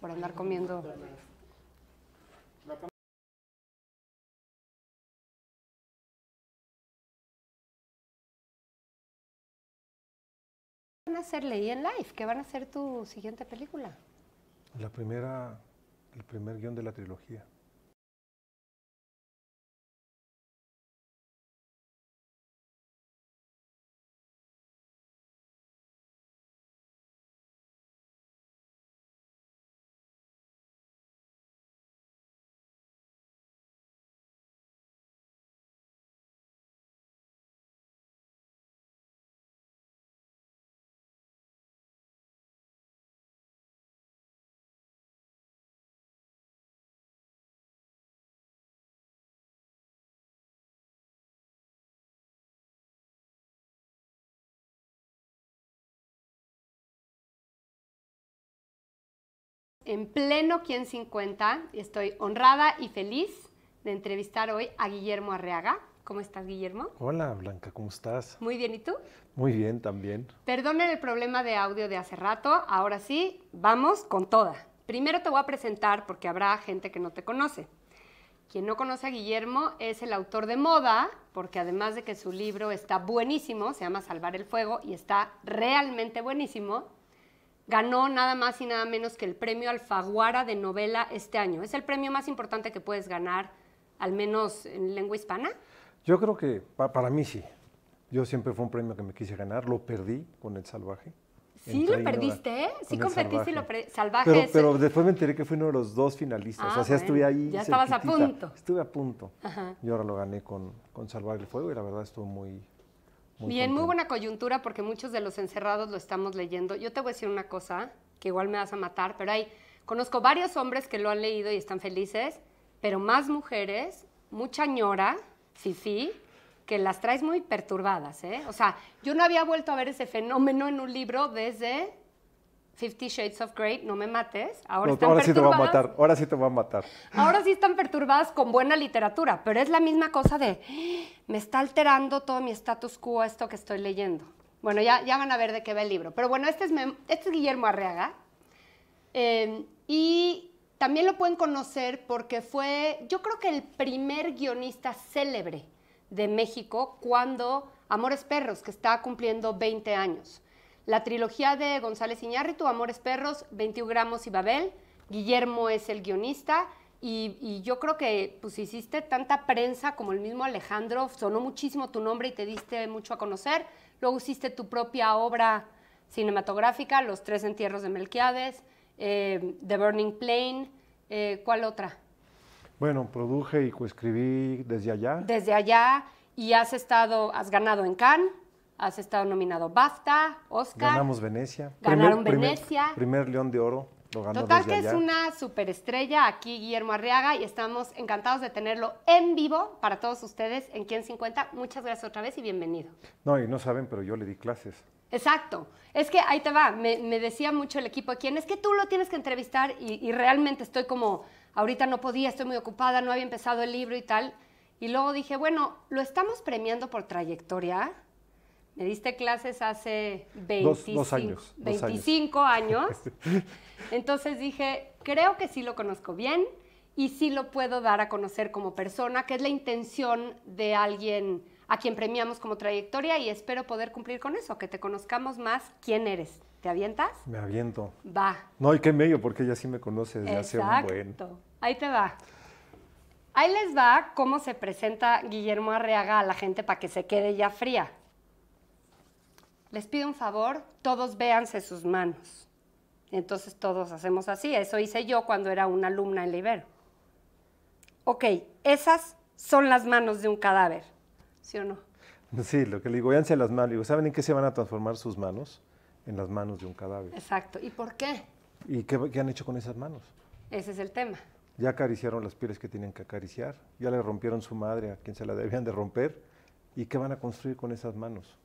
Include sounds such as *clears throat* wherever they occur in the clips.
por andar comiendo. van a hacer Ley en Live? ¿Qué van a hacer tu siguiente película? La primera, el primer guión de la trilogía. en pleno Quién 50 y estoy honrada y feliz de entrevistar hoy a Guillermo Arreaga. ¿Cómo estás, Guillermo? Hola, Blanca, ¿cómo estás? Muy bien, ¿y tú? Muy bien, también. Perdonen el problema de audio de hace rato, ahora sí, vamos con toda. Primero te voy a presentar porque habrá gente que no te conoce. Quien no conoce a Guillermo es el autor de Moda, porque además de que su libro está buenísimo, se llama Salvar el Fuego y está realmente buenísimo, ganó nada más y nada menos que el premio Alfaguara de novela este año. ¿Es el premio más importante que puedes ganar, al menos en lengua hispana? Yo creo que para mí sí. Yo siempre fue un premio que me quise ganar, lo perdí con El Salvaje. Sí, lo perdiste, ¿eh? Sí competiste y lo Salvaje. Pero, después me enteré que fui uno de los dos finalistas. Ah, o sea, estuve ahí. Ya estabas a punto. Estuve a punto. Ajá. Y ahora lo gané con, con Salvar el Fuego y la verdad estuvo muy, Bien, muy buena coyuntura porque muchos de los encerrados lo estamos leyendo. Yo te voy a decir una cosa, que igual me vas a matar, pero hay, conozco varios hombres que lo han leído y están felices, pero más mujeres, mucha ñora, sí, que las traes muy perturbadas, ¿eh? O sea, yo no había vuelto a ver ese fenómeno en un libro desde Fifty Shades of Grey, no me mates. Ahora, sí te va a matar, ahora sí te a matar. Ahora sí están perturbadas con buena literatura, pero es la misma cosa de, me está alterando todo mi status quo esto que estoy leyendo. Bueno, ya, van a ver de qué va el libro. Pero bueno, este es, este Guillermo Arriaga. Em, y también lo pueden conocer porque fue, yo creo que el primer guionista célebre de México cuando Amores Perros, que está cumpliendo 20 años la trilogía de González Iñárritu, Amores Perros, 21 gramos y Babel. Guillermo es el guionista. Y, yo creo que pues hiciste tanta prensa como el mismo Alejandro, sonó muchísimo tu nombre y te diste mucho a conocer. Luego hiciste tu propia obra cinematográfica, Los Tres Entierros de Melquiades, eh, The Burning Plain, eh, ¿cuál otra? Bueno, produje y coescribí desde allá. Desde allá, y has estado, has ganado en Cannes. Has estado nominado BAFTA, Oscar. Ganamos Venecia. Ganaron primer, Venecia. Primer, León de Oro. Lo ganó Total que es una superestrella aquí Guillermo Arriaga y estamos encantados de tenerlo en vivo para todos ustedes en Quien 50. Muchas gracias otra vez y bienvenido. No, y no saben, pero yo le di clases. Exacto. Es que ahí te va. Me, decía mucho el equipo aquí, es que tú lo tienes que entrevistar y, y realmente estoy como, ahorita no podía, estoy muy ocupada, no había empezado el libro y tal. Y luego dije, bueno, lo estamos premiando por trayectoria me diste clases hace 25, años, 25 años. *laughs* Entonces dije, creo que sí lo conozco bien y sí lo puedo dar a conocer como persona, que es la intención de alguien a quien premiamos como trayectoria y espero poder cumplir con eso, que te conozcamos más quién eres. ¿Te avientas? Me aviento. Va. No, y qué medio, porque ella sí me conoce desde hace un buen. Ahí te va. Ahí les va cómo se presenta Guillermo Arriaga a la gente para que se quede ya fría les pido un favor, todos véanse sus manos. Entonces todos hacemos así, eso hice yo cuando era una alumna en Libero. Ok, esas son las manos de un cadáver, ¿sí o no? Sí, lo que le digo, véanse las manos, digo, ¿saben en qué se van a transformar sus manos? En las manos de un cadáver. Exacto, ¿y por qué? ¿Y qué, qué han hecho con esas manos? Ese es el tema. Ya acariciaron las pieles que tienen que acariciar, ya le rompieron su madre a quien se la debían de romper, ¿y qué van a construir con esas manos?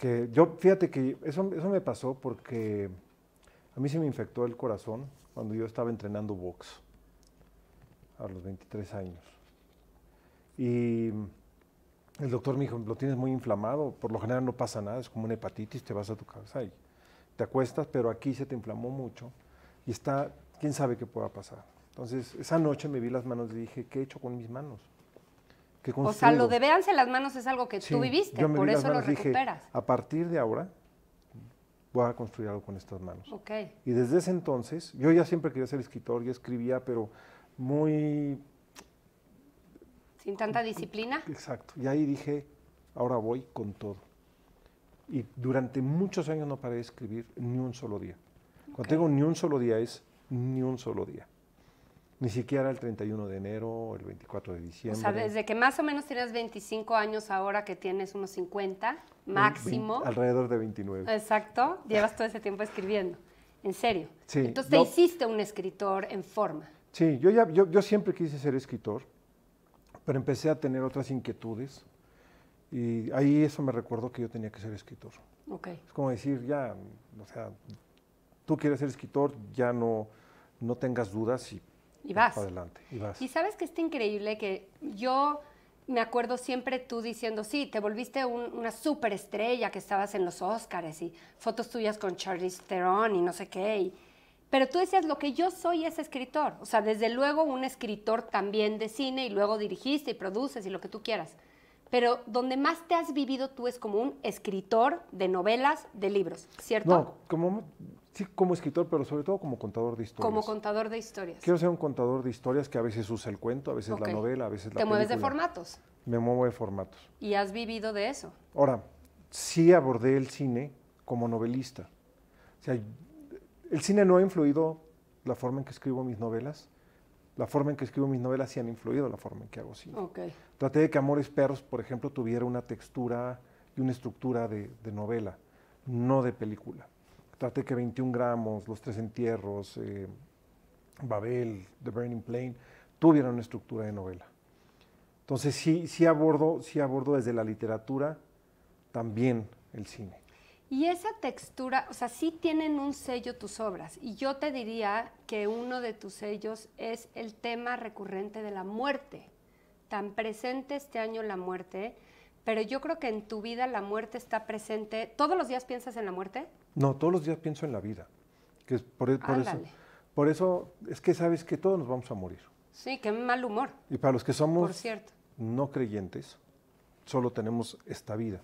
que yo, fíjate que eso, eso me pasó porque a mí se me infectó el corazón cuando yo estaba entrenando box a los 23 años. Y el doctor me dijo, lo tienes muy inflamado, por lo general no pasa nada, es como una hepatitis, te vas a tu casa y te acuestas, pero aquí se te inflamó mucho y está, quién sabe qué pueda pasar. Entonces, esa noche me vi las manos y dije, ¿qué he hecho con mis manos? O sea, lo de véanse las manos es algo que tú viviste, por eso lo recuperas. a partir de ahora voy a construir algo con estas manos. Okay. Y desde ese entonces, yo ya siempre quería ser escritor, ya escribía, pero muy... Sin tanta disciplina. Exacto. Y ahí dije, ahora voy con todo. Y durante muchos años no paré de escribir ni un solo día. Cuando tengo ni un solo día es ni un solo día. Ni siquiera el 31 de enero, el 24 de diciembre. O sea, desde que más o menos tienes 25 años ahora que tienes unos 50, máximo. alrededor de 29. Exacto, llevas todo ese tiempo escribiendo. En serio. Sí, Entonces te hiciste un escritor en forma. Sí, yo, ya, yo, siempre quise ser escritor, pero empecé a tener otras inquietudes. Y ahí eso me recordó que yo tenía que ser escritor. Okay. Es como decir, ya, o sea, tú quieres ser escritor, ya no, no tengas dudas y y vas. y sabes que está increíble que yo me acuerdo siempre tú diciendo, sí, te volviste una superestrella que estabas en los oscars y fotos tuyas con charlie Theron y no sé qué. pero tú decías, lo que yo soy es escritor. O sea, desde luego un escritor también de cine y luego dirigiste y produces y lo que tú quieras. Pero donde más te has vivido tú es como un escritor de novelas, de libros, ¿cierto? No, como Sí, como escritor, pero sobre todo como contador de historias. Como contador de historias. Quiero ser un contador de historias que a veces usa el cuento, a veces la novela, a veces la ¿Te mueves de formatos? Me muevo de formatos. ¿Y has vivido de eso? Ahora, sí abordé el cine como novelista. O sea, el cine no ha influido la forma en que escribo mis novelas. La forma en que escribo mis novelas sí han influido la forma en que hago cine. Okay. Traté de que Amores Perros, por ejemplo, tuviera una textura y una estructura de novela, no de película traté que 21 gramos, Los Tres Entierros, eh, Babel, The Burning Plain, tuvieron una estructura de novela. Entonces sí, sí, abordo, sí abordo desde la literatura también el cine. Y esa textura, o sea, sí tienen un sello tus obras. Y yo te diría que uno de tus sellos es el tema recurrente de la muerte. Tan presente este año la muerte, pero yo creo que en tu vida la muerte está presente. ¿Todos los días piensas en la muerte? No, todos los días pienso en la vida. Que e, por, eso, es que sabes que todos nos vamos a morir. Sí, qué mal humor. Y para los que somos no creyentes, solo tenemos esta vida.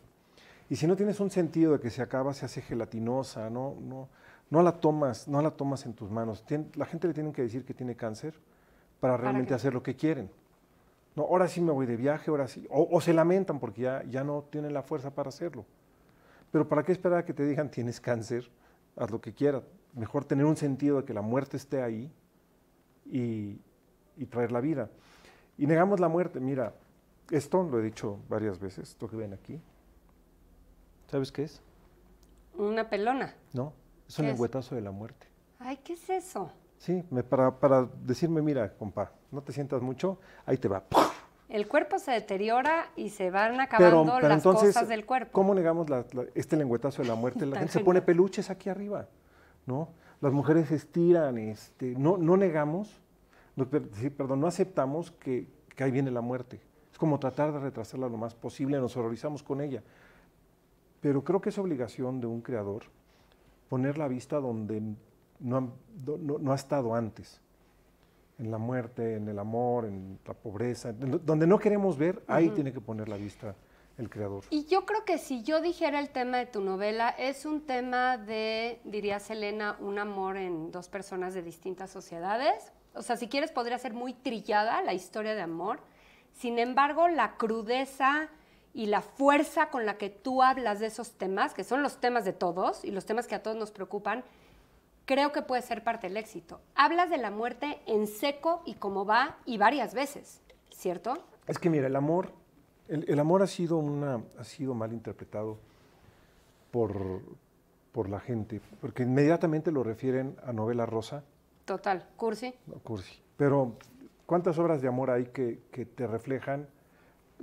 Y si no tienes un sentido de que se acaba, se hace gelatinosa, no, no, no la tomas, no la tomas en tus manos. la gente le tienen que decir que tiene cáncer para realmente hacer lo que quieren. No, ahora sí me voy de viaje, ahora sí. O, o, se lamentan porque ya, ya no tienen la fuerza para hacerlo. Pero ¿para qué esperar a que te digan tienes cáncer? Haz lo que quieras. Mejor tener un sentido de que la muerte esté ahí y, traer la vida. Y negamos la muerte. Mira, esto lo he dicho varias veces, esto que ven aquí. ¿Sabes qué es? Una pelona. No, es un lengüetazo de la muerte. Ay, ¿qué es eso? Sí, para, decirme, mira, compa, no te sientas mucho, ahí te va. El cuerpo se deteriora y se van acabando las cosas del cuerpo. ¿Cómo negamos este lengüetazo de la muerte? La *laughs* gente se pone peluches aquí arriba, ¿no? Las mujeres estiran, este, no, no negamos, no, perdón, no aceptamos que, ahí viene la muerte. Es como tratar de retrasarla lo más posible, nos horrorizamos con ella. Pero creo que es obligación de un creador poner la vista donde no, ha estado antes en la muerte, en el amor, en la pobreza, donde no queremos ver, ahí tiene que poner la vista el creador. Y yo creo que si yo dijera el tema de tu novela, es un tema de, diría Selena, un amor en dos personas de distintas sociedades. O sea, si quieres, podría ser muy trillada la historia de amor. Sin embargo, la crudeza y la fuerza con la que tú hablas de esos temas, que son los temas de todos y los temas que a todos nos preocupan, creo que puede ser parte del éxito. Hablas de la muerte en seco y cómo va y varias veces, ¿cierto? Es que mira, el amor, el, amor ha sido una, ha sido mal interpretado por, por la gente, porque inmediatamente lo refieren a novela rosa. Total, cursi. cursi. Pero, ¿cuántas obras de amor hay que, te reflejan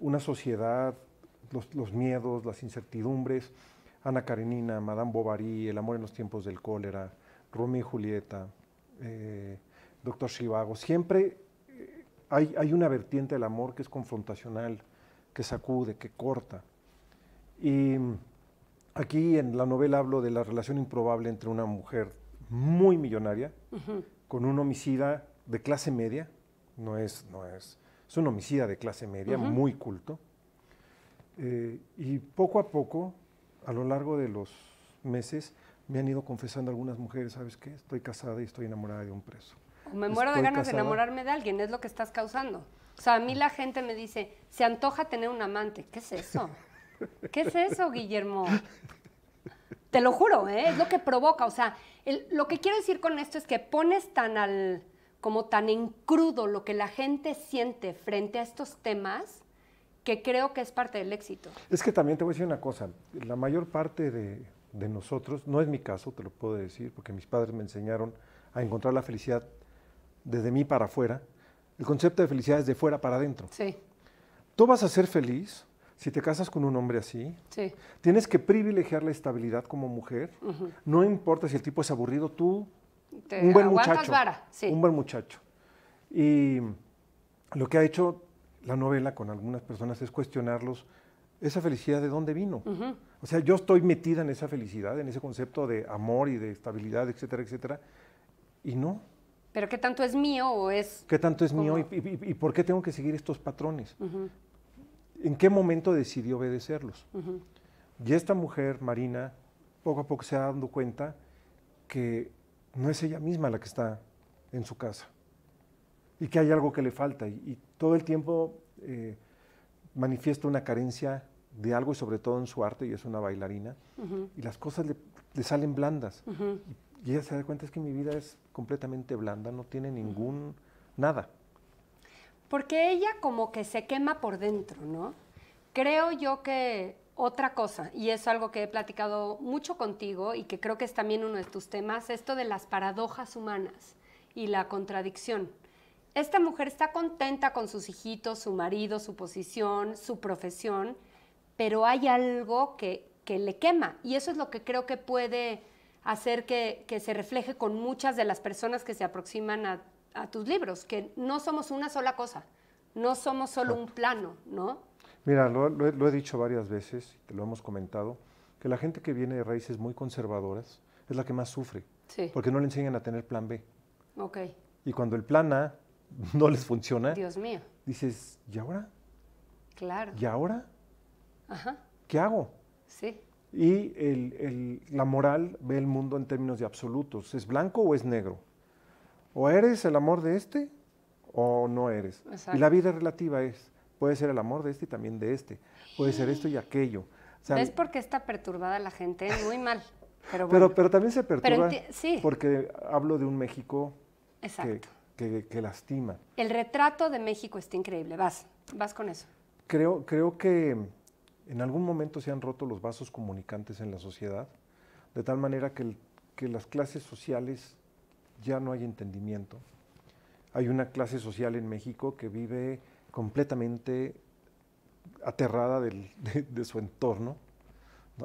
una sociedad, los, los, miedos, las incertidumbres? Ana Karenina, Madame Bovary, El amor en los tiempos del cólera, Romeo y Julieta, eh, Doctor Chivago, siempre eh, hay, una vertiente del amor que es confrontacional, que sacude, que corta. Y aquí en la novela hablo de la relación improbable entre una mujer muy millonaria, con un homicida de clase media, no es, no es, es un homicida de clase media, muy culto. Eh, y poco a poco, a lo largo de los meses, me han ido confesando algunas mujeres, ¿sabes qué? Estoy casada y estoy enamorada de un preso. me muero de ganas de enamorarme de alguien, es lo que estás causando. O sea, a mí mm. la gente me dice, se antoja tener un amante. ¿Qué es eso? ¿Qué es eso, Guillermo? Te lo juro, ¿eh? es lo que provoca. O sea, lo que quiero decir con esto es que pones tan al, como tan en crudo lo que la gente siente frente a estos temas, que creo que es parte del éxito. Es que también te voy a decir una cosa, la mayor parte de, de nosotros, no es mi caso, te lo puedo decir, porque mis padres me enseñaron a encontrar la felicidad desde mí para afuera. El concepto de felicidad es de fuera para adentro. Sí. Tú vas a ser feliz si te casas con un hombre así. Sí. Tienes que privilegiar la estabilidad como mujer. No importa si el tipo es aburrido, tú un buen muchacho, Sí. un buen muchacho. Y lo que ha hecho la novela con algunas personas es cuestionarlos ¿esa felicidad de dónde vino? O sea, yo estoy metida en esa felicidad, en ese concepto de amor y de estabilidad, etcétera, etcétera, y no. ¿Pero qué tanto es mío o es...? ¿Qué tanto es mío y, por qué tengo que seguir estos patrones? ¿En qué momento decidí obedecerlos? Y esta mujer, Marina, poco a poco se ha dado cuenta que no es ella misma la que está en su casa y que hay algo que le falta y, todo el tiempo eh, manifiesta una carencia de algo y sobre todo en su arte, y es una bailarina, y las cosas le, salen blandas. y, ella se da cuenta es que mi vida es completamente blanda, no tiene ningún, nada. Porque ella como que se quema por dentro, ¿no? Creo yo que otra cosa, y es algo que he platicado mucho contigo y que creo que es también uno de tus temas, esto de las paradojas humanas y la contradicción. Esta mujer está contenta con sus hijitos, su marido, su posición, su profesión, pero hay algo que, le quema. Y eso es lo que creo que puede hacer que, se refleje con muchas de las personas que se aproximan a, tus libros, que no somos una sola cosa, no somos solo un plano, ¿no? Mira, lo, he dicho varias veces, te lo hemos comentado, que la gente que viene de raíces muy conservadoras es la que más sufre, sí. porque no le enseñan a tener plan B. Ok. Y cuando el plan A *laughs* no les funciona, Dios mío. Dices, ¿y ahora? Claro. ¿Y ahora? ¿qué hago? Sí. Y el, el, la moral ve el mundo en términos de absolutos. ¿Es blanco o es negro? ¿O eres el amor de este o no eres? Y la vida relativa es, puede ser el amor de este y también de este. Puede ser esto y aquello. O sea, ¿Ves está perturbada la gente? Muy mal. Pero, pero, también se perturba sí. porque hablo de un México que, que, que, lastima. El retrato de México está increíble. Vas, vas con eso. Creo, creo que en algún momento se han roto los vasos comunicantes en la sociedad, de tal manera que, que las clases sociales ya no hay entendimiento. Hay una clase social en México que vive completamente aterrada *laughs* de, su entorno.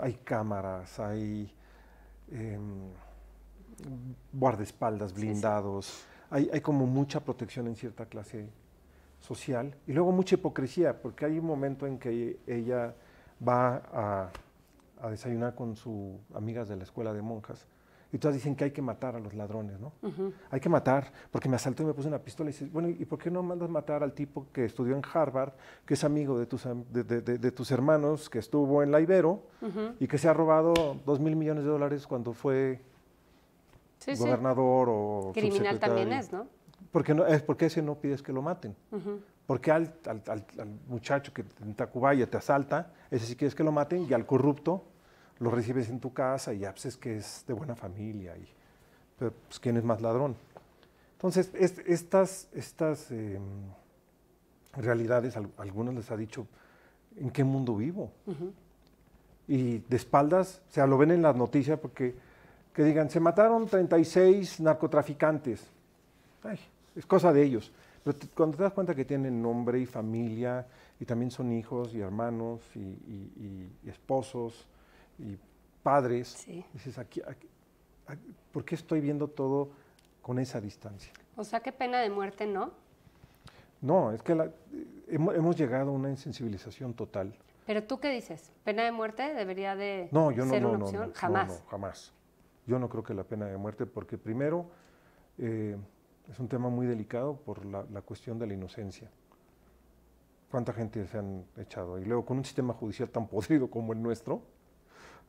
Hay cámaras, hay em, guardaespaldas blindados, hay, como mucha protección en cierta clase social y luego mucha hipocresía, porque hay un momento en que ella va a, desayunar con sus amigas de la escuela de monjas. Y todas dicen que hay que matar a los ladrones, ¿no? Hay que matar, porque me asaltó y me puse una pistola. Y dices, bueno, ¿y por qué no mandas matar al tipo que estudió en Harvard, que es amigo de tus, de, tus hermanos, que estuvo en la Ibero y que se ha robado dos mil millones de dólares cuando fue gobernador o. Criminal también es, ¿no? Porque no, es porque ese no pides que lo maten. Porque al, al, muchacho que en Tacubaya te asalta, ese sí quieres que lo maten, y al corrupto lo recibes en tu casa y ya, pues, es que es de buena familia. Y, pues, ¿quién es más ladrón? Entonces, estas, estas em, realidades, algunos les ha dicho, ¿en qué mundo vivo? Y de espaldas, o sea, lo ven en las noticias porque que digan, se mataron 36 narcotraficantes. es cosa de ellos. Pero cuando te das cuenta que tienen nombre y familia, y también son hijos y hermanos y, esposos y padres, dices, ¿por qué estoy viendo todo con esa distancia? O sea, qué pena de muerte, ¿no? No, es que eh, hemos, llegado a una insensibilización total. Pero tú qué dices, pena de muerte debería de ser no, una no, jamás. jamás. Yo no creo que la pena de muerte, porque primero eh, es un tema muy delicado por la, cuestión de la inocencia. ¿Cuánta gente se han echado? Y luego con un sistema judicial tan *laughs* podrido como el nuestro,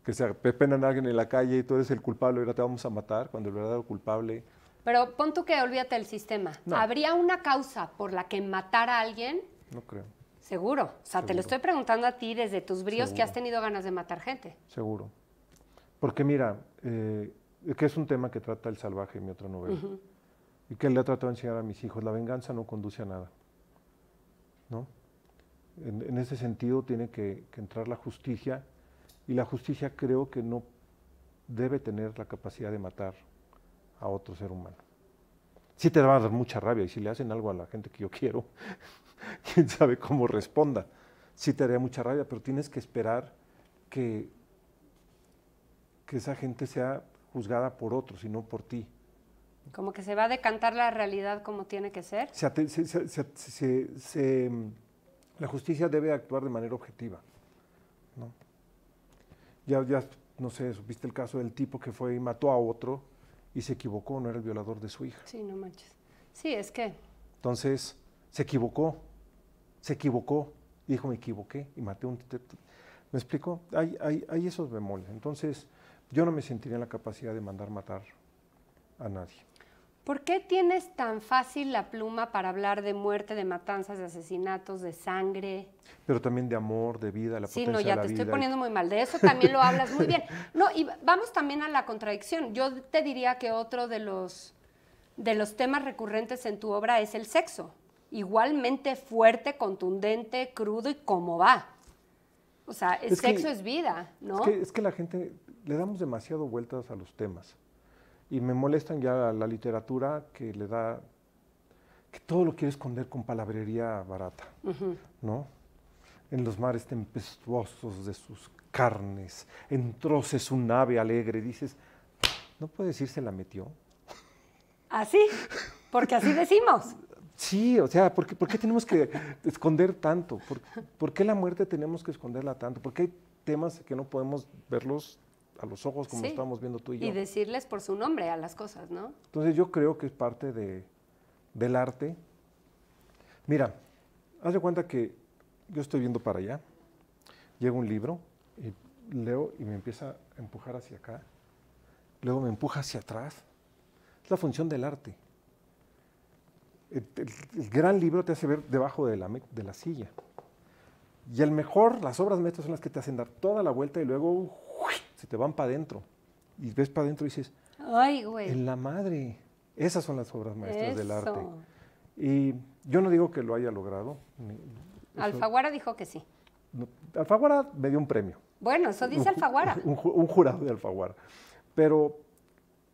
que se apenan a alguien en la calle y tú eres el culpable, ahora te vamos a matar, cuando el verdadero culpable... Pero pon tú que olvídate del sistema. ¿Habría una causa por la que matar a alguien? No creo. Seguro. O sea, te lo estoy preguntando a ti desde tus bríos que has tenido ganas de matar gente. Seguro. Porque mira, eh, que es un tema que trata El Salvaje, en mi otra novela. ¿Y qué le ha tratado de enseñar a mis hijos? La venganza no conduce a nada. En, ese sentido tiene que, entrar la justicia y la justicia creo que no debe tener la capacidad de matar a otro ser humano. Sí te va a dar mucha rabia y si le hacen algo a la gente que yo quiero, *laughs* quién sabe cómo responda. Sí te haría mucha rabia, pero tienes que esperar que, que esa gente sea juzgada por otros y no por ti. Como que se va a decantar la realidad como tiene que ser. la justicia debe actuar de manera objetiva. ¿no? Ya, ya, no sé, supiste el caso del tipo que fue y mató a otro y se equivocó, no era el violador de su hija. Sí, no manches. Sí, es que. Entonces, se equivocó, se equivocó, dijo, me equivoqué y maté a un... ¿Me explico? Hay, hay esos bemoles. Entonces, yo no me sentiría en la capacidad de mandar matar a nadie. ¿Por qué tienes tan fácil la pluma para hablar de muerte, de matanzas, de asesinatos, de sangre? Pero también de amor, de vida, la sí, no, ya te estoy poniendo muy mal. De eso también lo hablas muy bien. *laughs* No, y vamos también a la contradicción. Yo te diría que otro de los, de los temas recurrentes en tu obra es el sexo. Igualmente fuerte, contundente, crudo y cómo va. O sea, el sexo es vida, ¿no? Es que, es que la gente le damos demasiado vueltas a los temas. Y me molestan ya la literatura que le da, que todo lo quiere esconder con palabrería barata, ¿no? En los mares tempestuosos de sus carnes, troces su nave alegre, dices, no puede decir se la metió. Así, porque así decimos. Sí, o sea, ¿por qué, ¿por qué tenemos que esconder tanto? ¿Por, qué la muerte tenemos que esconderla tanto? ¿Por qué hay temas que no podemos verlos a los ojos como estamos viendo tú y yo. Y decirles por su nombre a las cosas, ¿no? Entonces yo creo que es parte del arte. Mira, haz de cuenta que yo estoy viendo para allá, llega un libro y leo y me empieza a empujar hacia acá, luego me empuja hacia atrás. Es la función del arte. El, gran libro te hace ver debajo de la, de la silla. Y el mejor, las obras maestras son las que te hacen dar toda la vuelta y luego se te van para adentro. Y ves para adentro y dices, ¡ay, güey! En la madre. Esas son las obras maestras del arte. Y yo no digo que lo haya logrado. Alfaguara dijo que sí. Alfaguara me dio un premio. Bueno, eso dice Alfaguara. Un, jurado de Alfaguara. Pero...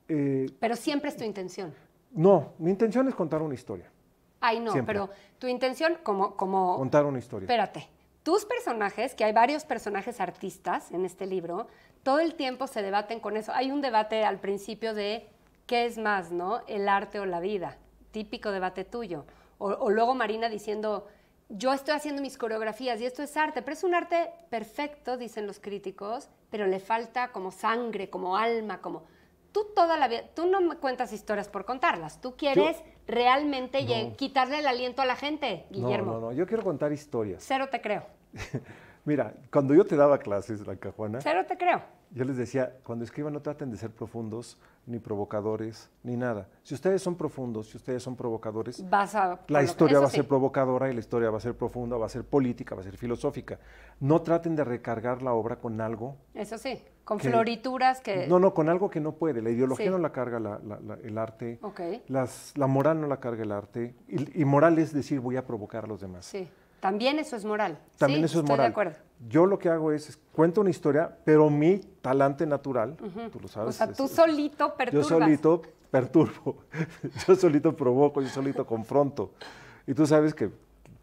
Eh, pero siempre es tu intención. No, mi intención es contar una historia. Ay, no, pero tu intención como, como... Contar una historia. Espérate, tus personajes, que hay varios personajes artistas en este libro, todo el tiempo se debaten con eso. Hay un debate al principio de qué es más, ¿no? El arte o la vida, típico debate tuyo. O, luego Marina diciendo, yo estoy haciendo mis coreografías y esto es arte, pero es un arte perfecto, dicen los críticos, pero le falta como sangre, como alma, como... Tú toda la vida, tú no me cuentas historias por contarlas, tú quieres realmente quitarle el aliento a la gente, Guillermo. No, no, no, yo quiero contar historias. Cero te creo. *laughs* Mira, cuando yo te daba clases, la cajuana. Cero te creo. Yo les decía, cuando escriban no traten de ser profundos, ni provocadores, ni nada. Si ustedes son profundos, si ustedes son provocadores, la historia va a ser provocadora y la historia va a ser profunda, va a ser política, va a ser filosófica. No traten de recargar la obra con algo. Eso sí. Con florituras que... No, no, con algo que no puede. La ideología no la carga el arte. Las, la moral no la carga el arte. Y, moral es decir, voy a provocar a los demás. Sí. También eso es moral. También eso es moral. De acuerdo. Yo lo que hago es, cuento una historia, pero mi talante natural, tú lo sabes. O sea, tú solito perturbo. Yo solito perturbo. yo solito provoco, yo solito confronto. Y tú sabes que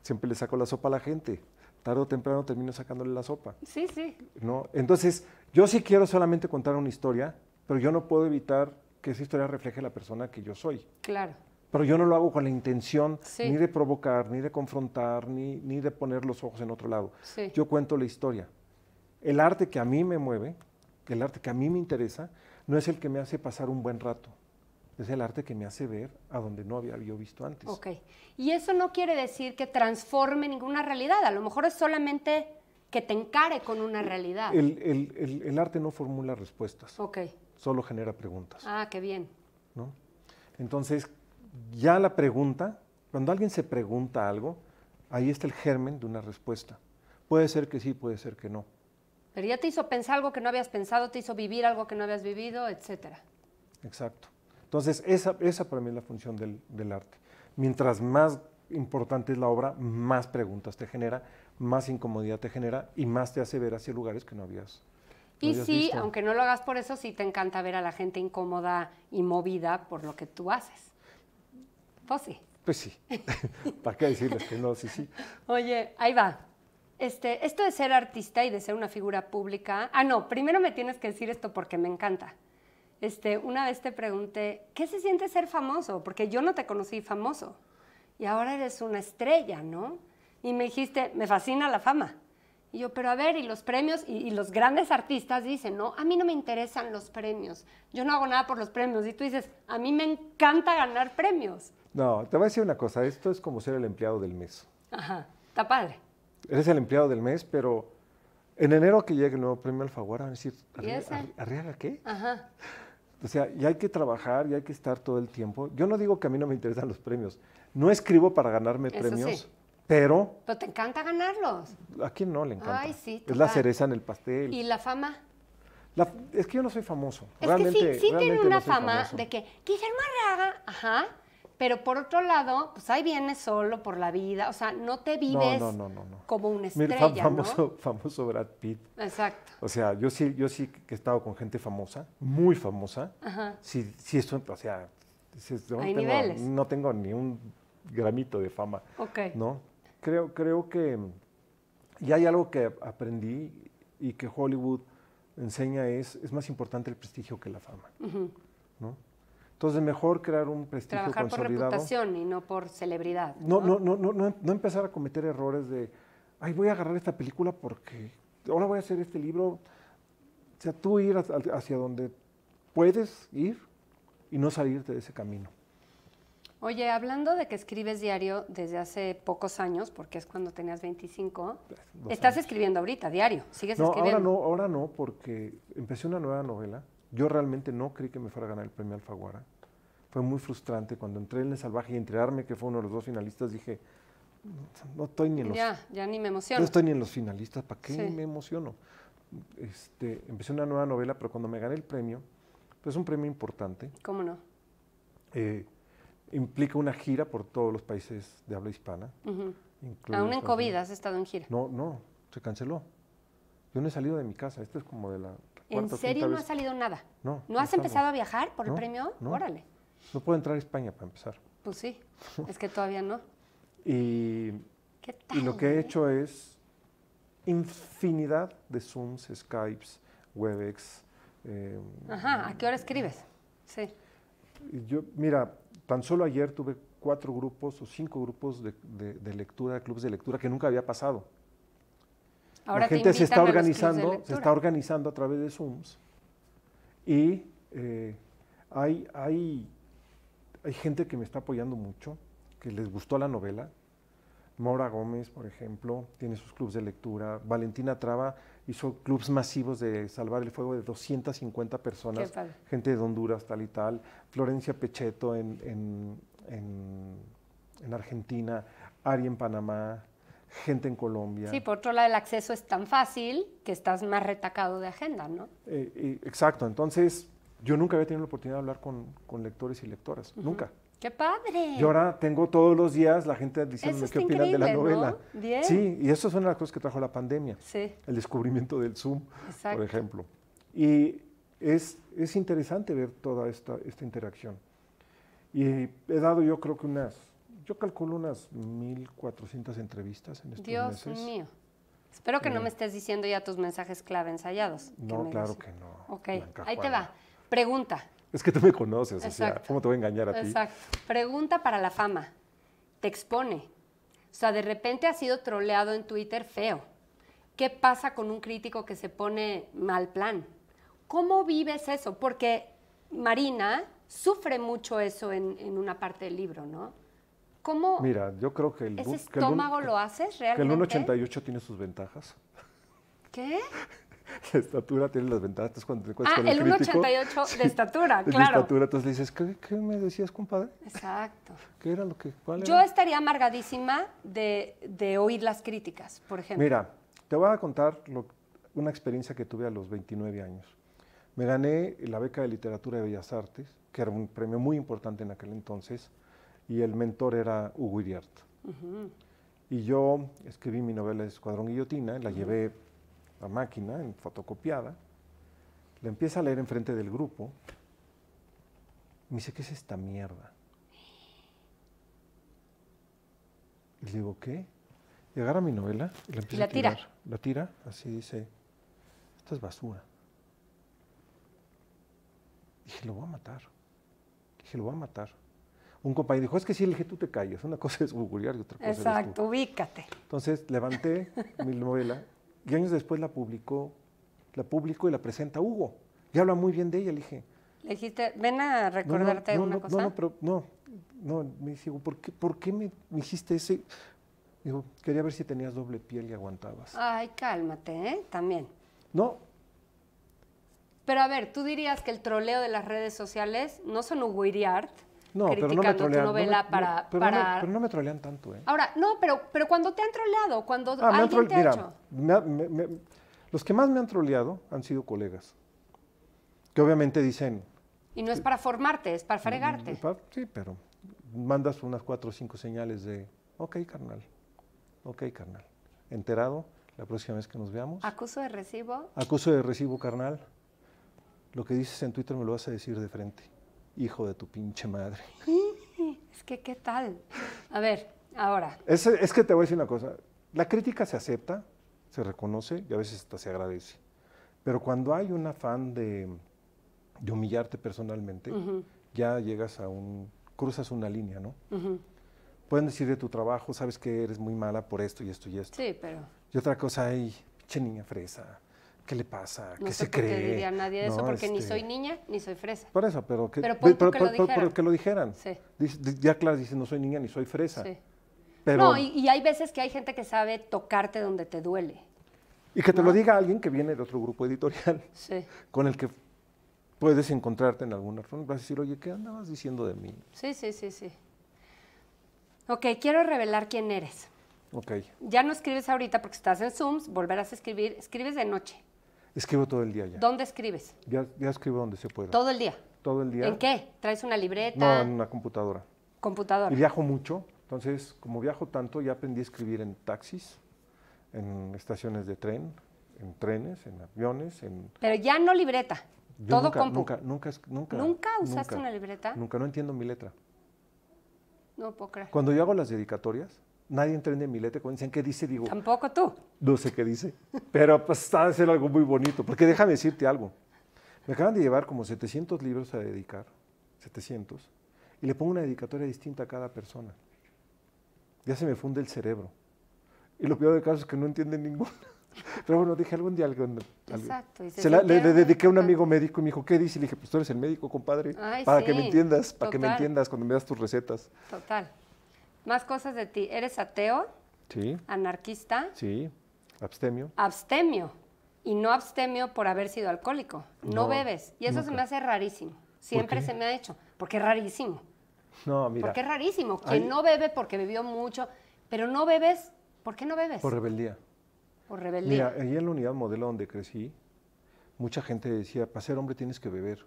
siempre le saco la sopa a la gente tarde o temprano termino sacándole la sopa. Sí, sí. ¿no? Entonces, yo sí quiero solamente contar una historia, pero yo no puedo evitar que esa historia refleje la persona que yo soy. Claro. Pero yo no lo hago con la intención ni de provocar, ni de confrontar, ni, ni de poner los ojos en otro lado. Yo cuento la historia. El arte que a mí me mueve, el arte que a mí me interesa, no es el que me hace pasar un buen rato es el arte que me hace ver a donde no había yo visto antes. Ok. Y eso no quiere decir que transforme ninguna realidad. A lo mejor es solamente que te encare con una realidad. El, arte no formula respuestas. Ok. Solo genera preguntas. Ah, qué bien. ¿No? Entonces, ya la pregunta, cuando alguien se pregunta algo, ahí está el germen de una respuesta. Puede ser que sí, puede ser que no. Pero ya te hizo pensar algo que no habías pensado, te hizo vivir algo que no habías vivido, etcétera. Exacto. Entonces, esa, esa para mí es la función del, arte. Mientras más importante es la obra, más preguntas te genera, más incomodidad te genera y más te hace ver hacia lugares que no habías. y sí, aunque no lo hagas por eso, sí te encanta ver a la gente incómoda y movida por lo que tú haces. Pues sí. Pues sí. *laughs* ¿Para qué decirles que no? Sí, sí. Oye, ahí va. Este, esto de ser artista y de ser una figura pública. Ah, no, primero me tienes que decir esto porque me encanta. Este, una vez te pregunté, ¿qué se siente ser famoso? Porque yo no te conocí famoso y ahora eres una estrella, ¿no? Y me dijiste, me fascina la fama. Y yo, pero a ver, y los premios, y, los grandes artistas dicen, no, a mí no me interesan los premios, yo no hago nada por los premios. Y tú dices, a mí me encanta ganar premios. No, te voy a decir una cosa, esto es como ser el empleado del mes. Ajá, está padre. Eres el empleado del mes, pero en enero que llegue el nuevo premio al van a decir, ¿arriaga qué? Ajá. O sea, y hay que trabajar y hay que estar todo el tiempo. Yo no digo que a mí no me interesan los premios. No escribo para ganarme premios, pero... Pero te encanta ganarlos. ¿A quién no le encanta? Ay, sí, es la cereza en el pastel. ¿Y la fama? es que yo no soy famoso. Es que sí, sí tiene una fama de que más Raga? ajá, pero por otro lado, pues ahí vienes solo por la vida, o sea, no te vives como un estrella, Mira, famoso, famoso Brad Pitt. Exacto. O sea, yo sí, yo sí que he estado con gente famosa, muy famosa. Ajá. Sí, sí, esto, o sea, no, tengo, ni un gramito de fama. Ok. ¿no? Creo, creo que ya hay algo que aprendí y que Hollywood enseña es, es más importante el prestigio que la fama. ¿no? Entonces, mejor crear un prestigio Trabajar por reputación y no por celebridad. No, no, no, no, no, empezar a cometer errores de, ay, voy a agarrar esta película porque ahora voy a hacer este libro. O sea, tú ir hacia donde puedes ir y no salirte de ese camino. Oye, hablando de que escribes diario desde hace pocos años, porque es cuando tenías 25, estás escribiendo ahorita, diario, sigues escribiendo. Ahora no, ahora no, porque empecé una nueva novela. Yo realmente no creí que me fuera a ganar el premio Alfaguara fue muy frustrante. Cuando entré en El Salvaje y entregarme que fue uno de los dos finalistas, dije, no estoy ni en los... Ya, ya ni me emociono. No estoy ni en los finalistas, ¿para qué me emociono? Este, empecé una nueva novela, pero cuando me gané el premio, pues es un premio importante. ¿Cómo no? Eh, implica una gira por todos los países de habla hispana. Aún en COVID has estado en gira. No, no, se canceló. Yo no he salido de mi casa, esto es como de la... ¿En serio no ha salido nada? No. ¿No, has empezado a viajar por el premio? No. Órale. No puedo entrar a España para empezar. Pues sí, es que todavía no. *laughs* y, lo que he eh? hecho es infinidad de Zooms, Skypes, Webex. Em, Ajá, ¿a qué hora escribes? Sí. Yo, mira, tan solo ayer tuve cuatro grupos o cinco grupos de, lectura, clubes de lectura, que nunca había pasado. Ahora la gente se está organizando, se está organizando a través de Zooms y eh, hay, hay hay gente que me está apoyando mucho, que les gustó la novela. Maura Gómez, por ejemplo, tiene sus clubes de lectura. Valentina Traba hizo clubs masivos de Salvar el Fuego de 250 personas, gente de Honduras, tal y tal. Florencia Pecheto en, Argentina, Ari en Panamá, gente en Colombia. Sí, por otro lado, el acceso es tan fácil que estás más retacado de agenda, ¿no? Eh, exacto, entonces yo nunca había tenido la oportunidad de hablar con, con lectores y lectoras, nunca. ¡Qué padre! Y ahora tengo todos los días la gente diciéndome qué opinan de la novela. ¿no? Sí, y eso es una de las cosas que trajo la pandemia. Sí. El descubrimiento del Zoom, por ejemplo. Y es, es interesante ver toda esta, esta interacción. Y he dado yo creo que unas, yo calculo unas 1.400 entrevistas en estos meses. Dios mío. Espero que no eh. me estés diciendo ya tus mensajes clave ensayados. No, claro que no. Ok, ahí te va. Pregunta. Es que tú me conoces, o sea, ¿cómo te voy a engañar a ti? Exacto. Pregunta para la fama. Te expone. O sea, de repente ha sido troleado en Twitter feo. ¿Qué pasa con un crítico que se pone mal plan? ¿Cómo vives eso? Porque Marina sufre mucho eso en, una parte del libro, ¿no? ¿Cómo Mira, yo creo que el ¿Ese estómago lo haces realmente? Que el 1.88 tiene sus ventajas. ¿Qué? la *laughs* estatura tiene las ventajas. cuando ah, el, el 1,88 *laughs* de estatura, claro. De estatura, entonces dices, ¿qué, me decías, compadre? Exacto. ¿Qué era lo que.? Cuál Yo estaría amargadísima de, de, oír las críticas, por ejemplo. Mira, te voy a contar una experiencia que tuve a los 29 años. Me gané la beca de literatura de Bellas Artes, que era un premio muy importante en aquel entonces, y el mentor era Hugo Iriarte. Y yo escribí mi novela Escuadrón Guillotina, la llevé la máquina en fotocopiada, la empieza a leer enfrente del grupo. Me dice, ¿qué es esta mierda? Y le digo, ¿qué? Y agarra mi novela y la empieza a tirar. Tira. La tira, así dice, esta es basura. Dije, lo voy a matar. Dije, lo voy a matar. Un compañero dijo, es que sí, le dije, tú te calles Una cosa es googlear y otra cosa es Exacto, ubícate. Entonces levanté mi novela y años después la publicó, la publicó y la presenta Hugo. Y habla muy bien de ella, le dije. Le dijiste, ven a recordarte una cosa. No, no, pero no, no, me dice, ¿por qué, me, me hiciste ese? Digo, quería ver si tenías doble piel y aguantabas. Ay, cálmate, ¿eh? También. No. Pero a ver, tú dirías que el troleo de las redes sociales no son Hugo Iriart, no, criticando no novela me, para, pero no me trolean tanto, ¿eh? Ahora, no, pero, pero cuando te han troleado, cuando ah, alguien te ha los que más me han troleado han sido colegas, que obviamente dicen... Y no es para formarte, es para fregarte. Mm, sí, pero mandas unas cuatro o cinco señales de, ok, carnal, ok, carnal, enterado, la próxima vez que nos veamos. Acuso de recibo. Acuso de recibo, carnal. Lo que dices en Twitter me lo vas a decir de frente hijo de tu pinche madre. *laughs* Es que, ¿qué tal? A ver, ahora. Es, que te voy a decir una cosa. La crítica se acepta, se reconoce y a veces hasta se agradece. Pero cuando hay un afán de, humillarte personalmente, ya llegas a un, cruzas una línea, ¿no? Pueden decir de tu trabajo, sabes que eres muy mala por esto y esto y esto. Sí, pero... Y otra cosa, hay, pinche niña fresa, ¿Qué le pasa? ¿Qué se cree? Qué diría nadie eso, porque ni este soy niña ni soy fresa. Por eso, pero que, pero, que lo dijeran. Sí. ya claro, dice, no soy niña ni soy fresa. Sí. Pero... No, y, hay veces que hay gente que sabe tocarte donde te duele. Y que te lo diga alguien que viene de otro grupo editorial, sí. con el que puedes encontrarte en alguna forma. vas a decir, oye, ¿qué andabas diciendo de mí? Sí, sí, sí, sí. Ok, quiero revelar quién eres. Ok. Ya no escribes ahorita porque estás en Zooms, volverás a escribir, escribes de noche. Escribo todo el día ya. ¿Dónde escribes? Ya, escribo donde se pueda. ¿Todo el día? Todo el día. ¿En qué? ¿Traes una libreta? No, en una computadora. ¿Computadora? Y viajo mucho, entonces como viajo tanto ya aprendí a escribir en taxis, en estaciones de tren, en trenes, en aviones, en... Pero ya no libreta. todo nunca, Nunca, nunca, nunca. usaste una libreta? Nunca, no entiendo mi letra. No puedo creer. Cuando yo hago las dedicatorias, Nadie entiende mi letra cuando dicen, ¿qué dice? Digo, tampoco tú. No sé qué dice, pero pues a de ser algo muy bonito, porque déjame decirte algo. Me acaban de llevar como 700 libros a dedicar, 700, y le pongo una dedicatoria distinta a cada persona. Ya se me funde el cerebro. Y lo peor de caso es que no entienden ninguno. *laughs* Pero bueno, dije algún día algo. Exacto. se le, dediqué a un amigo médico y me dijo, ¿qué dice? Y le dije, pues tú eres el médico, compadre. para que me entiendas, para que me entiendas cuando me das tus recetas. Total. Más cosas de ti. Eres ateo. Sí. Anarquista. Sí. Abstemio. Abstemio. Y no abstemio por haber sido alcohólico. No, bebes. Y eso se me hace rarísimo. Siempre se me ha hecho. Porque es rarísimo. No, mira. Porque es rarísimo. que no bebe porque bebió mucho. Pero no bebes. ¿Por qué no bebes? Por rebeldía. Por rebeldía. Mira, ahí en la unidad modelo donde crecí, mucha gente decía: para ser hombre tienes que beber.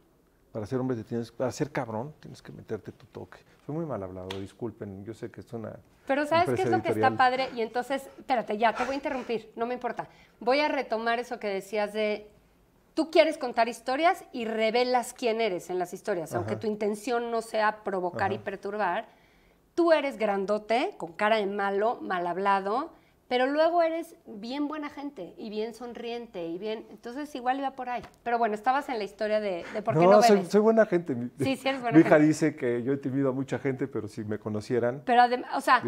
Para ser hombre, te tienes, para ser cabrón, tienes que meterte tu toque fue muy mal hablado, disculpen, yo sé que es una... Pero ¿sabes qué es lo que está padre? Y entonces, espérate, ya, te voy a interrumpir, no me importa. Voy a retomar eso que decías de, tú quieres contar historias y revelas quién eres en las historias, aunque tu intención no sea provocar y perturbar. Tú eres grandote, con cara de malo, mal hablado, pero luego eres bien buena gente y bien sonriente y bien, entonces igual iba por ahí. Pero bueno, estabas en la historia de, por qué no, no Soy, buena gente. Sí, sí eres *laughs* buena Mi hija dice que yo he tenido a mucha gente, pero si me conocieran, pero o sea,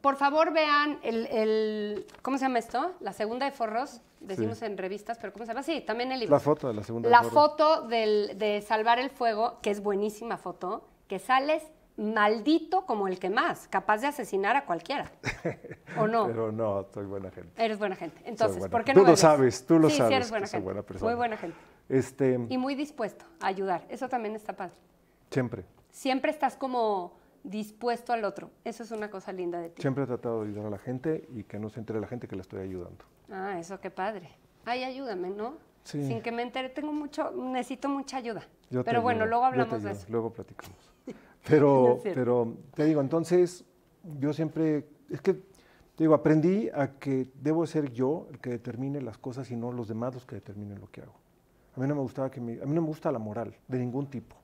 Por favor vean el, el, ¿cómo se llama esto? La segunda de Forros, decimos en revistas, pero ¿cómo se llama? Sí, también el libro. La foto de la segunda La foto de Salvar el Fuego, que es buenísima foto, que sales maldito como el que más, capaz de asesinar a cualquiera. *laughs* ¿O no? Pero no, soy buena gente. Eres buena gente. Entonces, ¿por qué no? Tú lo sabes, tú lo sabes. Sí, eres buena, gente. persona. Muy buena gente. Y muy dispuesto a ayudar. Eso también está padre. Siempre. Siempre estás como dispuesto al otro. Eso es una cosa linda de ti. Siempre he tratado de ayudar a la gente y que no se entere la gente que le estoy ayudando. Ah, eso qué padre. Ay, ayúdame, ¿no? Sin que me entere, tengo mucho, necesito mucha ayuda. Pero bueno, luego hablamos de eso. Luego platicamos. *laughs* Pero, *laughs* pero te digo, entonces yo siempre, es que te digo, aprendí a que debo ser yo el que determine las cosas y no los demás los que determinen lo que hago. A mí no me gustaba que me, a mí no me gusta la moral de ningún tipo.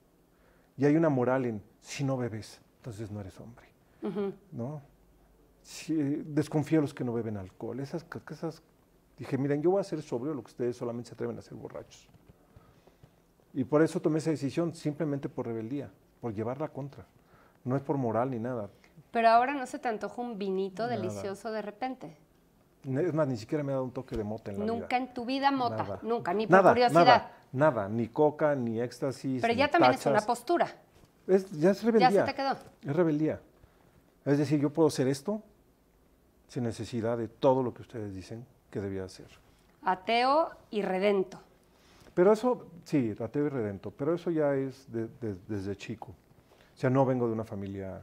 Y hay una moral en si no bebes, entonces no eres hombre. ¿No? desconfío a los que no beben alcohol. Esas, cosas dije, miren, yo voy a ser sobrio lo que ustedes solamente se atreven a ser borrachos. Y por eso tomé esa decisión, simplemente por rebeldía por llevar la contra. No es por moral ni nada. Pero ahora no se te antoja un vinito delicioso de repente. Es más, ni siquiera me ha dado un toque de mota en la Nunca en tu vida mota, nunca, ni por curiosidad. Nada, ni coca, ni éxtasis. Pero ya también es una postura. ya es rebeldía. Ya se te quedó. Es rebeldía. Es decir, yo puedo hacer esto sin necesidad de todo lo que ustedes dicen que debía hacer. Ateo y redento. Pero eso, sí, ateo y redento, pero eso ya es desde chico. O sea, no vengo de una familia...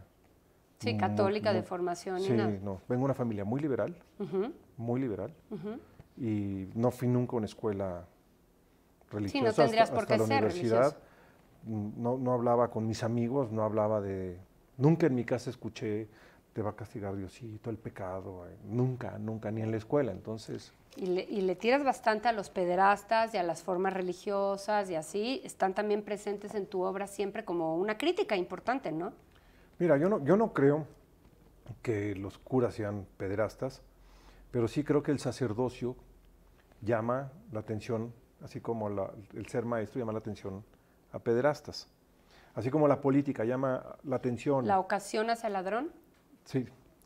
Sí, católica de formación. Sí, nada. no. Vengo de una familia muy liberal, muy liberal. Y no fui nunca a una escuela religiosa. Sí, no tendrías por qué ser la universidad. Mm, no, no hablaba con mis amigos, no hablaba de... Nunca en mi casa escuché te va a castigar Diosito, el pecado, eh, nunca, nunca, ni en la escuela, entonces... Y le, tiras bastante a los pederastas y a las formas religiosas y así, están también presentes en tu obra siempre como una crítica importante, ¿no? Mira, yo no, yo no creo que los curas sean pederastas, pero sí creo que el sacerdocio llama la atención, así como el ser maestro llama la atención a pederastas, así como la política llama la atención. ¿La ocasión hacia el ladrón?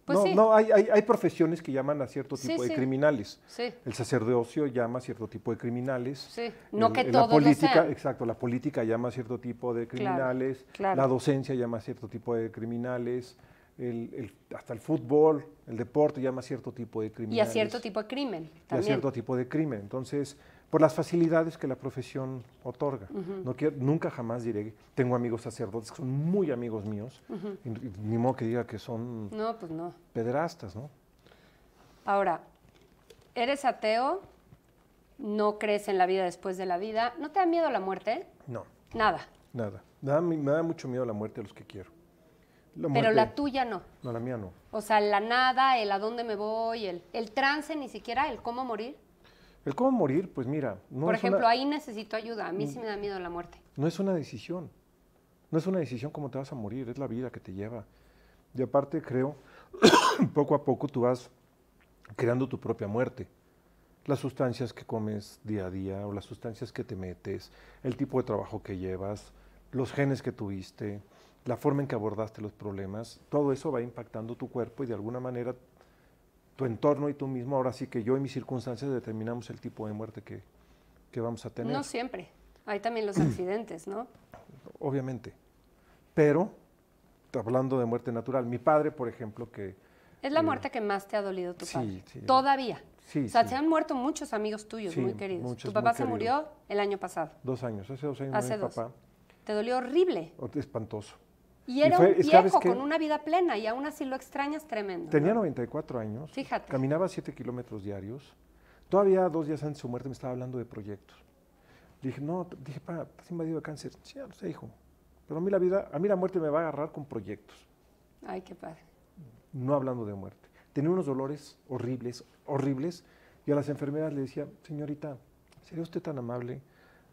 Pues sí. no, no hay, hay, profesiones que llaman a cierto tipo de criminales. El sacerdocio llama a cierto tipo de criminales. No que la política, exacto, la política llama a cierto tipo de criminales. La docencia llama a cierto tipo de criminales. hasta el fútbol, el deporte llama a cierto tipo de criminales. Y a cierto tipo de crimen. Y a cierto tipo de crimen. Entonces, por las facilidades que la profesión otorga. no quiero, nunca jamás diré, tengo amigos sacerdotes que son muy amigos míos, ni modo que diga que son no, pues pederastas, ¿no? Ahora, eres ateo, no crees en la vida después de la vida, ¿no te da miedo la muerte? No. Nada. Nada. me da mucho miedo la muerte de los que quiero. Pero la tuya no. No, la mía no. O sea, la nada, el a dónde me voy, el, el trance ni siquiera, el cómo morir. El cómo morir, pues mira, Por ejemplo, ahí necesito ayuda. A mí sí mm. me da miedo la muerte. No es una decisión. No es una decisión cómo te vas a morir, es la vida que te lleva. Y aparte creo, *coughs* poco a poco tú vas creando tu propia muerte. Las sustancias que comes día a día o las sustancias que te metes, el tipo de trabajo que llevas, los genes que tuviste, la forma en que abordaste los problemas, todo eso va impactando tu cuerpo y de alguna manera tu entorno y tú mismo, ahora sí que yo y mis circunstancias determinamos el tipo de muerte que, vamos a tener. No siempre. Hay también los *clears throat* accidentes, ¿no? Obviamente. Pero, hablando de muerte natural, mi padre, por ejemplo, que... Es la eh, muerte que más te ha dolido tu padre. Todavía. Sí, o se han muerto muchos amigos tuyos, muy queridos. tu papá se murió el año pasado. Dos años, hace dos años. Hace dos. Te dolió horrible. Espantoso. Y era un viejo con una vida plena y aún así lo extrañas tremendo. Tenía 94 años. Fíjate. Caminaba 7 kilómetros diarios. Todavía dos días antes de su muerte me estaba hablando de proyectos. Le dije, no, dije, pa, estás invadido de cáncer. Sí, ya sé, hijo. Pero a mí la vida, a mí la muerte me va a agarrar con proyectos. Ay, qué padre. No hablando de muerte. Tenía unos dolores horribles, horribles. Y a las enfermeras le decía, señorita, ¿sería usted tan amable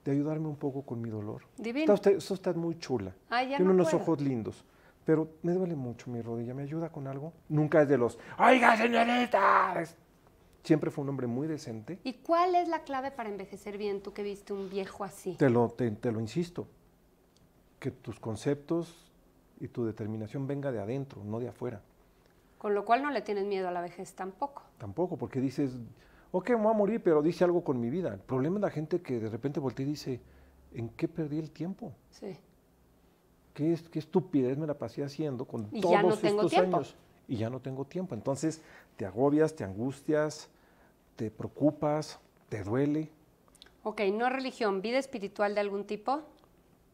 de ayudarme un poco con mi dolor. Divino. Está usted, está muy chula. Tiene unos ojos lindos. Pero me duele mucho mi rodilla. ¿Me ayuda con algo? Nunca es de los, oiga, señoritas! Siempre fue un hombre muy decente. ¿Y cuál es la clave para envejecer bien tú que viste un viejo así? Te lo, te lo insisto. Que tus conceptos y tu determinación venga de adentro, no de afuera. Con lo cual no le tienes miedo a la vejez tampoco. Tampoco, porque dices, ok, me voy a morir, pero dice algo con mi vida. El problema es la gente que de repente voltea y dice, ¿en qué perdí el tiempo? Sí. Qué, qué estupidez me la pasé haciendo con y todos ya no estos tengo años. Y ya no tengo tiempo. Entonces te agobias, te angustias, te preocupas, te duele. Ok, no religión, vida espiritual de algún tipo.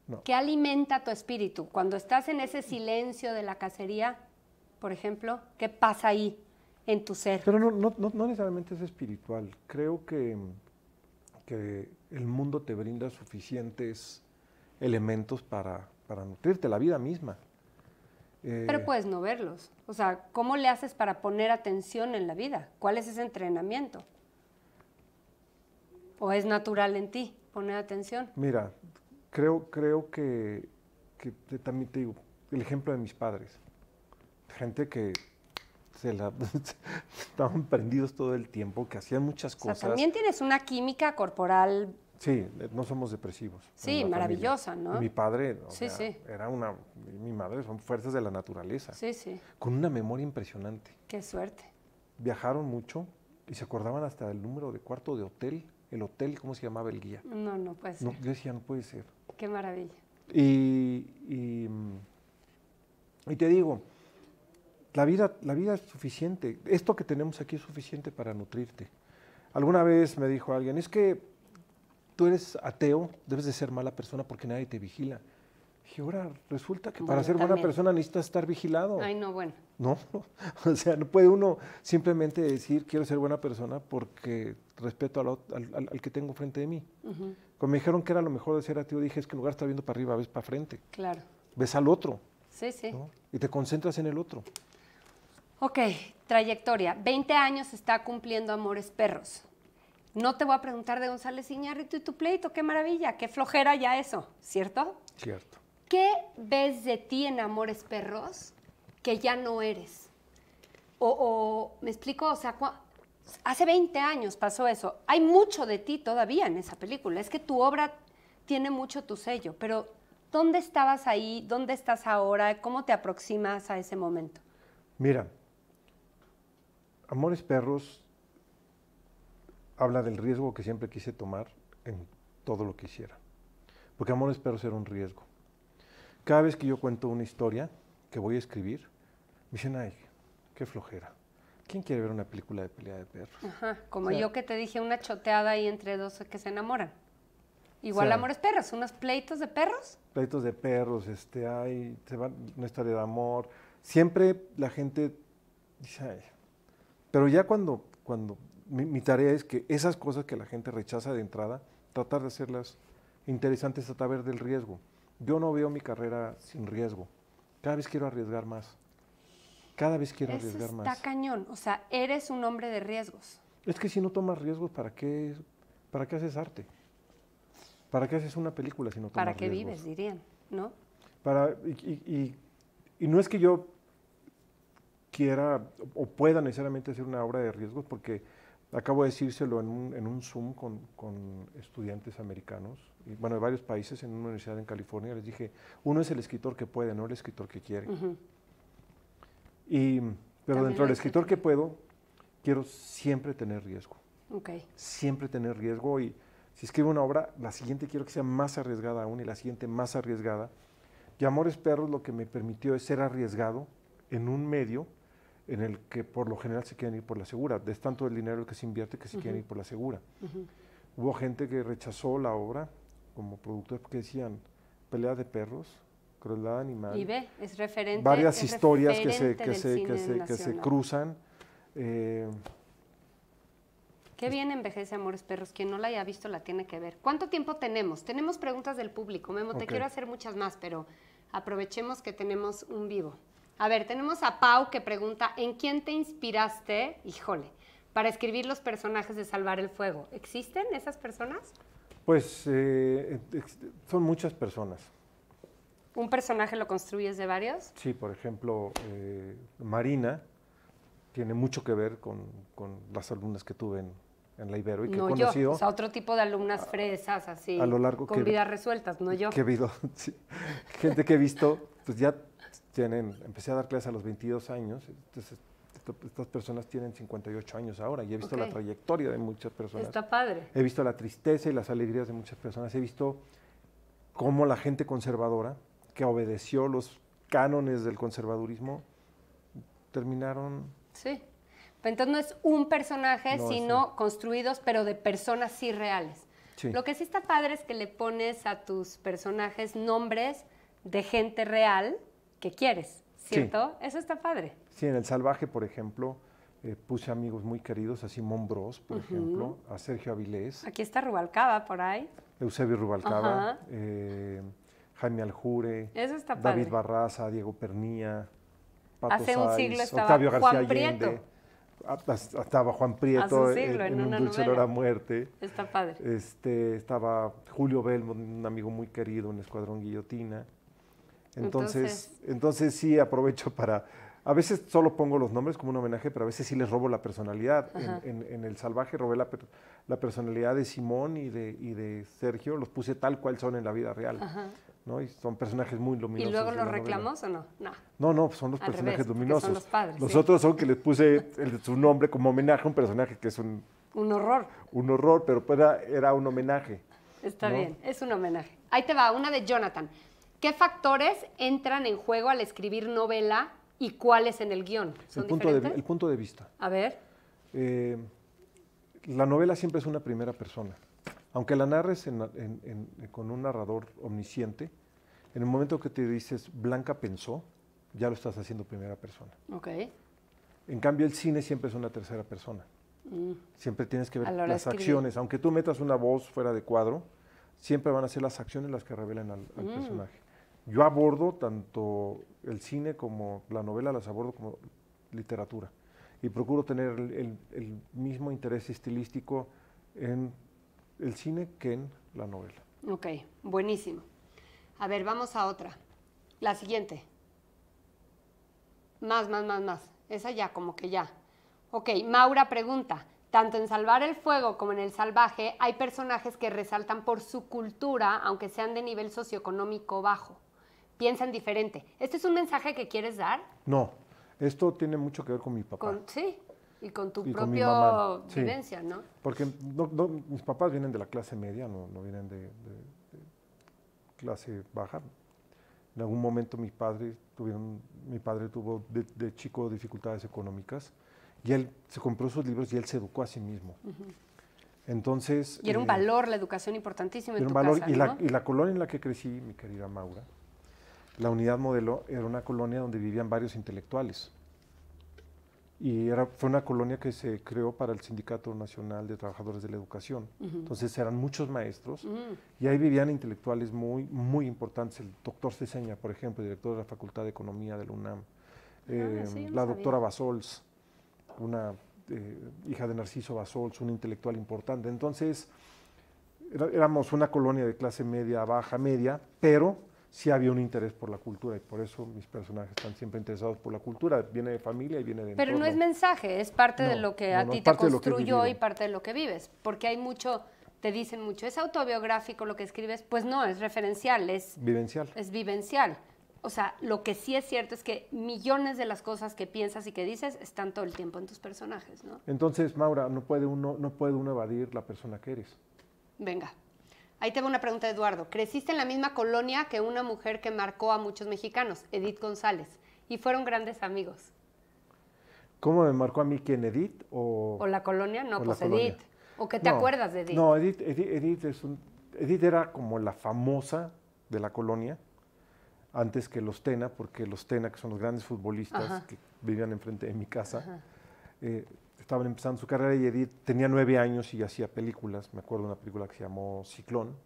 No. ¿Qué alimenta tu espíritu? Cuando estás en ese silencio de la cacería, por ejemplo, ¿qué pasa ahí? en tu ser. Pero no, necesariamente es espiritual. Creo que, el mundo te brinda suficientes elementos para, nutrirte, la vida misma. Eh, Pero puedes no verlos. O sea, ¿cómo le haces para poner atención en la vida? ¿Cuál es ese entrenamiento? ¿O es natural en ti poner atención? Mira, creo, creo que, también te digo, el ejemplo de mis padres. Gente que *laughs* estaban prendidos todo el tiempo, que hacían muchas cosas. también tienes una química corporal. Sí, eh, no somos depresivos. Sí, maravillosa, ¿no? mi padre, era una, mi madre, son fuerzas de la naturaleza. Sí, sí. Con una memoria impresionante. Qué suerte. Viajaron mucho y se acordaban hasta del número de cuarto de hotel, el hotel, ¿cómo se llamaba el guía? No, no puede ser. yo decía, no puede ser. Qué maravilla. y, y mm, te digo, la vida, la vida es suficiente. Esto que tenemos aquí es suficiente para nutrirte. Alguna vez me dijo alguien, es que tú eres ateo, debes de ser mala persona porque nadie te vigila. Y ahora resulta que para ser buena persona necesitas estar vigilado. Ay, no, bueno. No, *laughs* o sea, no puede uno simplemente decir quiero ser buena persona porque respeto al, que tengo frente de mí. Cuando me dijeron que era lo mejor de ser ateo, dije es que en lugar de estar viendo para arriba, ves para frente. Claro. Ves al otro. Sí, sí. Y te concentras en el otro. Ok, trayectoria. 20 años está cumpliendo Amores Perros. No te voy a preguntar de González Iñárritu y tu pleito, qué maravilla, qué flojera ya eso, ¿cierto? Cierto. ¿Qué ves de ti en Amores Perros que ya no eres? O, o me explico, o sea, hace 20 años pasó eso. Hay mucho de ti todavía en esa película. Es que tu obra tiene mucho tu sello, pero ¿dónde estabas ahí? ¿Dónde estás ahora? ¿Cómo te aproximas a ese momento? Mira, Amores Perros habla del riesgo que siempre quise tomar en todo lo que hiciera. Porque Amores Perros era un riesgo. Cada vez que yo cuento una historia que voy a escribir, me dicen, ay, qué flojera. ¿Quién quiere ver una película de pelea de perros? Ajá, como yo que te dije, una choteada ahí entre dos que se enamoran. Igual amores perros, unos pleitos de perros. Pleitos de perros, este, ay, se una historia de amor. Siempre la gente dice, ay, pero ya cuando, cuando mi, tarea es que esas cosas que la gente rechaza de entrada, tratar de hacerlas interesantes a través del riesgo. Yo no veo mi carrera sin riesgo. Cada vez quiero arriesgar más. Cada vez quiero arriesgar más. Está cañón. O sea, eres un hombre de riesgos. Es que si no tomas riesgos, ¿para qué, para qué haces arte? ¿Para qué haces una película si no tomas ¿Para qué vives, dirían, no? Para, y no es que yo quiera o pueda necesariamente hacer una obra de riesgo, porque acabo de decírselo en un, Zoom con, estudiantes americanos, y, bueno, de varios países, en una universidad en California, les dije, uno es el escritor que puede, no el escritor que quiere. Y, pero dentro del escritor que puedo, quiero siempre tener riesgo. Siempre tener riesgo y si escribo una obra, la siguiente quiero que sea más arriesgada aún y la siguiente más arriesgada. Y Amores Perros lo que me permitió es ser arriesgado en un medio en el que por lo general se quieren ir por la segura. Es tanto el dinero que se invierte que se quieren ir por la segura. Hubo gente que rechazó la obra como producto que decían pelea de perros, crueldad animal. Y ve, es referente. Varias historias que, se, que, se, que, se, que, cruzan. Eh, Qué bien envejece Amores Perros. Quien no la haya visto la tiene que ver. ¿Cuánto tiempo tenemos? Tenemos preguntas del público. Memo, te quiero hacer muchas más, pero aprovechemos que tenemos un vivo. A ver, tenemos a Pau que pregunta, ¿en quién te inspiraste, híjole, para escribir los personajes de Salvar el Fuego? ¿Existen esas personas? Pues eh, son muchas personas. ¿Un personaje lo construyes de varios? Sí, por ejemplo, eh, Marina tiene mucho que ver con, las alumnas que tuve en, la Ibero y que no Yo. O sea, otro tipo de alumnas fresas, así. A lo largo Con vidas resueltas, no yo. Que *laughs* sí, gente que he visto, pues ya empecé a dar clases a los 22 años, entonces estas personas tienen 58 años ahora y he visto la trayectoria de muchas personas. Está padre. He visto la tristeza y las alegrías de muchas personas, he visto cómo la gente conservadora, que obedeció los cánones del conservadurismo, terminaron... Sí. Entonces no es un personaje, sino construidos, pero de personas sí reales. Lo que sí está padre es que le pones a tus personajes nombres de gente real, que quieres, ¿cierto? Eso está padre. Sí, en El Salvaje, por ejemplo, eh, puse amigos muy queridos, a Simón Bros, por ejemplo, a Sergio Avilés. Aquí está Rubalcaba, por ahí. Eusebio Rubalcaba, eh, Jaime Aljure, Eso está padre. David Barraza, Diego Pernía, Pato Hace un siglo estaba Octavio García Juan Prieto. estaba Juan Prieto en, un dulce muerte. Está padre. Este, estaba Julio Belmo, un amigo muy querido en Escuadrón Guillotina. Entonces, entonces, sí aprovecho para... A veces solo pongo los nombres como un homenaje, pero a veces sí les robo la personalidad. En, El Salvaje robé la, personalidad de Simón y de, Sergio, los puse tal cual son en la vida real. son personajes muy luminosos. ¿Y luego los reclamos o no? No, no, no son los personajes luminosos. Son los padres. Los otros son que les puse su nombre como homenaje a un personaje que es un... Un horror. Un horror, pero era, un homenaje. Está bien, es un homenaje. Ahí te va, una de Jonathan. ¿Qué factores entran en juego al escribir novela y cuáles en el guión? el, punto De, vista. A ver. Eh, la novela siempre es una primera persona. Aunque la narres con un narrador omnisciente, en el momento que te dices Blanca pensó, ya lo estás haciendo primera persona. Ok. En cambio, el cine siempre es una tercera persona. Mm. Siempre tienes que ver las acciones. Aunque tú metas una voz fuera de cuadro, siempre van a ser las acciones las que revelan al, mm. personaje yo abordo tanto el cine como la novela, las abordo como literatura. Y procuro tener el, mismo interés estilístico en el cine que en la novela. Ok, buenísimo. A ver, vamos a otra. La siguiente. Más, más, más, más. Esa ya, como que ya. Ok, Maura pregunta, tanto en Salvar el Fuego como en El Salvaje hay personajes que resaltan por su cultura, aunque sean de nivel socioeconómico bajo piensan diferente. ¿Este es un mensaje que quieres dar? No, esto tiene mucho que ver con mi papá. sí, y con tu propia vivencia, ¿no? Porque mis papás vienen de la clase media, no, vienen de, clase baja. En algún momento mis padres tuvieron, mi padre tuvo de, chico dificultades económicas y él se compró sus libros y él se educó a sí mismo. Entonces... Y era un eh, valor la educación importantísima en tu un y, la, y la colonia en la que crecí, mi querida Maura, la unidad modelo era una colonia donde vivían varios intelectuales. Y era, fue una colonia que se creó para el Sindicato Nacional de Trabajadores de la Educación. Entonces eran muchos maestros y ahí vivían intelectuales muy, muy importantes. El doctor Ceseña, por ejemplo, director de la Facultad de Economía de la UNAM. Ah, eh, la doctora Basols, una eh, hija de Narciso Basols, un intelectual importante. Entonces éramos una colonia de clase media, baja, media, pero sí había un interés por la cultura y por eso mis personajes están siempre interesados por la cultura. Viene de familia y viene de... Pero no es mensaje, es parte de lo que a ti te construyó y parte de lo que vives, porque hay mucho, te dicen mucho, es autobiográfico lo que escribes, pues no, es referencial, es... Vivencial. Es vivencial. O sea, lo que sí es cierto es que millones de las cosas que piensas y que dices están todo el tiempo en tus personajes, ¿no? Entonces, Maura, no puede uno, no puede uno evadir la persona que eres. Venga. Ahí te va una pregunta Eduardo. Creciste en la misma colonia que una mujer que marcó a muchos mexicanos, Edith González, y fueron grandes amigos. ¿Cómo me marcó a mí quién, Edith? ¿O, la colonia? No, pues Edith. ¿O qué te acuerdas de Edith? No, Edith, era como la famosa de la colonia antes que los Tena, porque los Tena, que son los grandes futbolistas que vivían enfrente de mi casa, estaban empezando su carrera y Edith tenía nueve años y hacía películas. Me acuerdo de una película que se llamó Ciclón.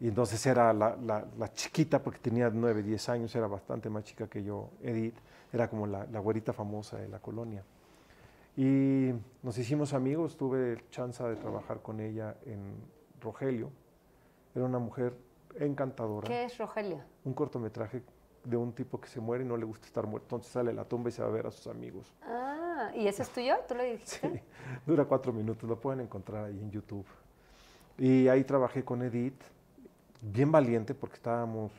Y entonces era la, la, chiquita, porque tenía nueve, diez años, era bastante más chica que yo, Edith. Era como la, la güerita famosa de la colonia. Y nos hicimos amigos, tuve chance de trabajar con ella en Rogelio. Era una mujer encantadora. ¿Qué es Rogelio? Un cortometraje de un tipo que se muere y no le gusta estar muerto. Entonces sale a la tumba y se va a ver a sus amigos. Ah, ¿y ese es tuyo? ¿Tú lo *laughs* dijiste? Sí, dura cuatro minutos, lo pueden encontrar ahí en YouTube. Y ahí trabajé con Edith, bien valiente porque estábamos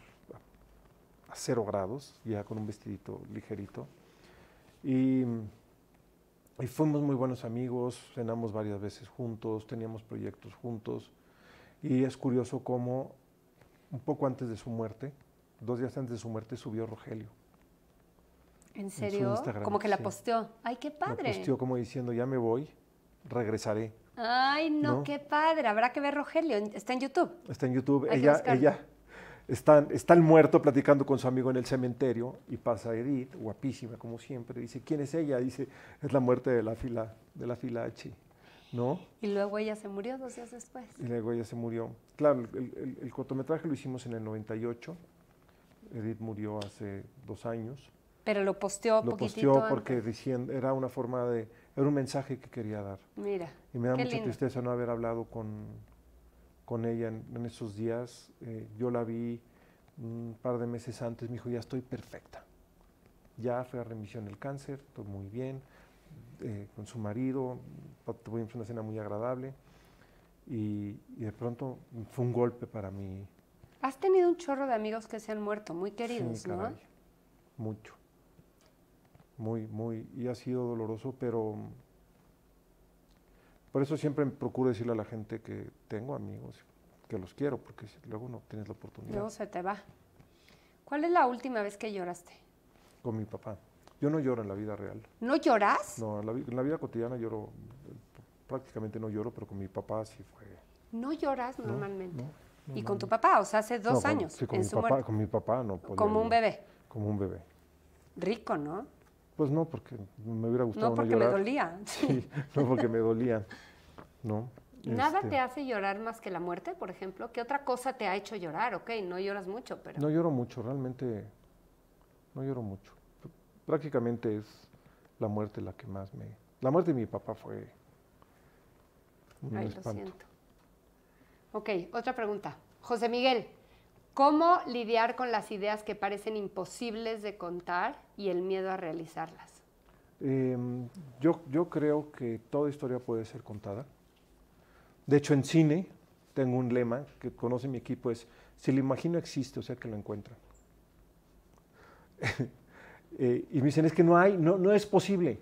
a cero grados, ya con un vestidito ligerito. Y, y fuimos muy buenos amigos, cenamos varias veces juntos, teníamos proyectos juntos. Y es curioso cómo, un poco antes de su muerte, dos días antes de su muerte subió Rogelio. ¿En serio? como que la posteó. Ay, qué padre. La posteó como diciendo, ya me voy, regresaré. Ay, no, qué padre. Habrá que ver Rogelio. Está en YouTube. Está en YouTube. ella, ella está, está, el muerto platicando con su amigo en el cementerio y pasa Edith, guapísima como siempre. Dice, ¿quién es ella? Dice, es la muerte de la fila, de la fila H. ¿No? Y luego ella se murió dos días después. Y luego ella se murió. Claro, el, el cortometraje lo hicimos en el 98. Edith murió hace dos años. Pero lo posteó Lo posteó porque era una forma de, era un mensaje que quería dar. Mira. Y me da mucha tristeza no haber hablado con, con ella en, esos días. Eh, yo la vi un par de meses antes, me dijo, ya estoy perfecta. Ya fue a remisión del cáncer, todo muy bien, eh, con su marido, tuvimos una cena muy agradable. Y, y de pronto fue un golpe para mí Has tenido un chorro de amigos que se han muerto, muy queridos, sí, ¿no? Mucho. Muy, muy. Y ha sido doloroso, pero. Por eso siempre procuro decirle a la gente que tengo amigos, que los quiero, porque luego no tienes la oportunidad. Luego se te va. ¿Cuál es la última vez que lloraste? Con mi papá. Yo no lloro en la vida real. ¿No lloras? No, en la, vida cotidiana lloro, prácticamente no lloro, pero con mi papá sí fue. ¿No lloras normalmente? y con tu papá, o sea, hace dos años. mi su papá, con mi papá no podía, Como un bebé. Como un bebé. Rico, ¿no? Pues no, porque me hubiera gustado no porque me dolía. *laughs* Sí, *laughs* no porque me dolía. No. ¿Nada este te hace llorar más que la muerte, por ejemplo? ¿Qué otra cosa te ha hecho llorar? Ok, no lloras mucho, pero... No lloro mucho, realmente no lloro mucho. Prácticamente es la muerte la que más me... La muerte de mi papá fue un Ay, Lo siento. Ok, otra pregunta. José Miguel, ¿cómo lidiar con las ideas que parecen imposibles de contar y el miedo a realizarlas? Em, yo, creo que toda historia puede ser contada. De hecho, en cine tengo un lema que conoce mi equipo, es, si lo imagino existe, o sea que lo encuentran. *laughs* Eh, y me dicen, es que no hay, no, no es posible.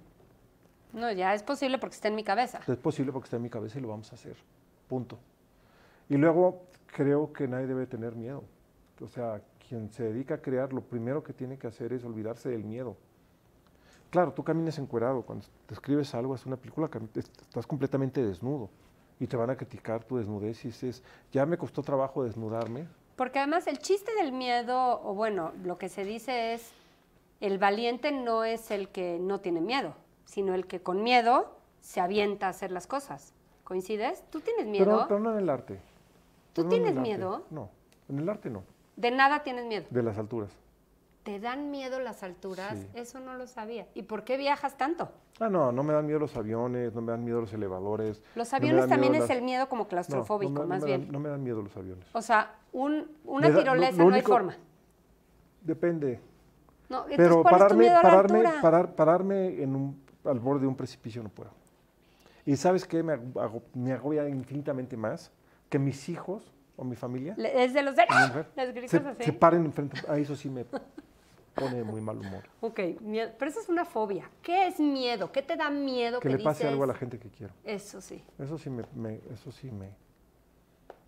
No, ya es posible porque está en mi cabeza. Es posible porque está en mi cabeza y lo vamos a hacer. Punto. Y luego creo que nadie debe tener miedo. O sea, quien se dedica a crear, lo primero que tiene que hacer es olvidarse del miedo. Claro, tú caminas encuerado, cuando te escribes algo, es una película, estás completamente desnudo y te van a criticar tu desnudez y dices, ya me costó trabajo desnudarme. Porque además el chiste del miedo, o bueno, lo que se dice es, el valiente no es el que no tiene miedo, sino el que con miedo se avienta a hacer las cosas. ¿Coincides? ¿Tú tienes miedo? Pero, pero no en el arte. ¿Tú tienes miedo? No, en el arte no. ¿De nada tienes miedo? De las alturas. ¿Te dan miedo las alturas? Eso no lo sabía. ¿Y por qué viajas tanto? Ah, no, no me dan miedo los aviones, no me dan miedo los elevadores. Los aviones también es el miedo como claustrofóbico, más bien. no me dan miedo los aviones. O sea, una tirolesa no, hay forma. Depende. No, Pero pararme, pararme, pararme en un, al borde de un precipicio no puedo. ¿Y sabes qué? me agobia infinitamente más que mis hijos o mi familia. se, paren enfrente. A eso sí me pone muy mal humor. Ok, pero eso es una fobia. ¿Qué es miedo? ¿Qué te da miedo? Que, le pase algo a la gente que quiero. Eso sí. Eso sí me, eso sí me,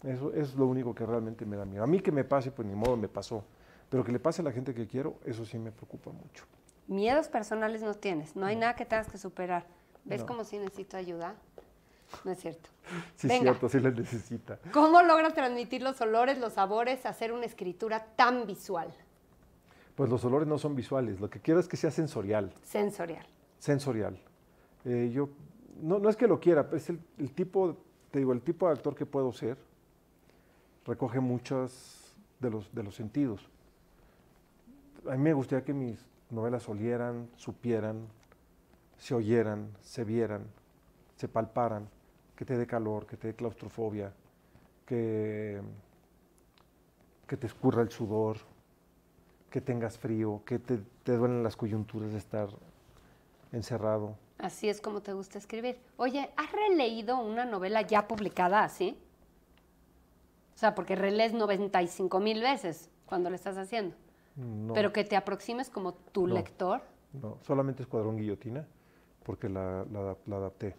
eso es lo único que realmente me da miedo. A mí que me pase, pues ni modo me pasó. Pero que le pase a la gente que quiero, eso sí me preocupa mucho. Miedos personales no tienes, no hay nada que tengas que superar. ¿Ves cómo como si necesito ayuda? No es cierto. Sí, es cierto, sí necesita. ¿Cómo logra transmitir los olores, los sabores, hacer una escritura tan visual? Pues los olores no son visuales, lo que quiero es que sea sensorial. Sensorial. Sensorial. Eh, yo, no, es que lo quiera, es el, tipo, te digo, el tipo de actor que puedo ser recoge muchos de los, de los sentidos. A mí me gustaría que mis novelas olieran, supieran, se oyeran, se vieran, se palparan que te dé calor, que te dé claustrofobia, que, que te escurra el sudor, que tengas frío, que te, duelen las coyunturas de estar encerrado. Así es como te gusta escribir. Oye, ¿has releído una novela ya publicada así? O sea, porque relees 95 mil veces cuando la estás haciendo. Pero que te aproximes como tu lector. No, solamente Escuadrón Guillotina, porque la adapté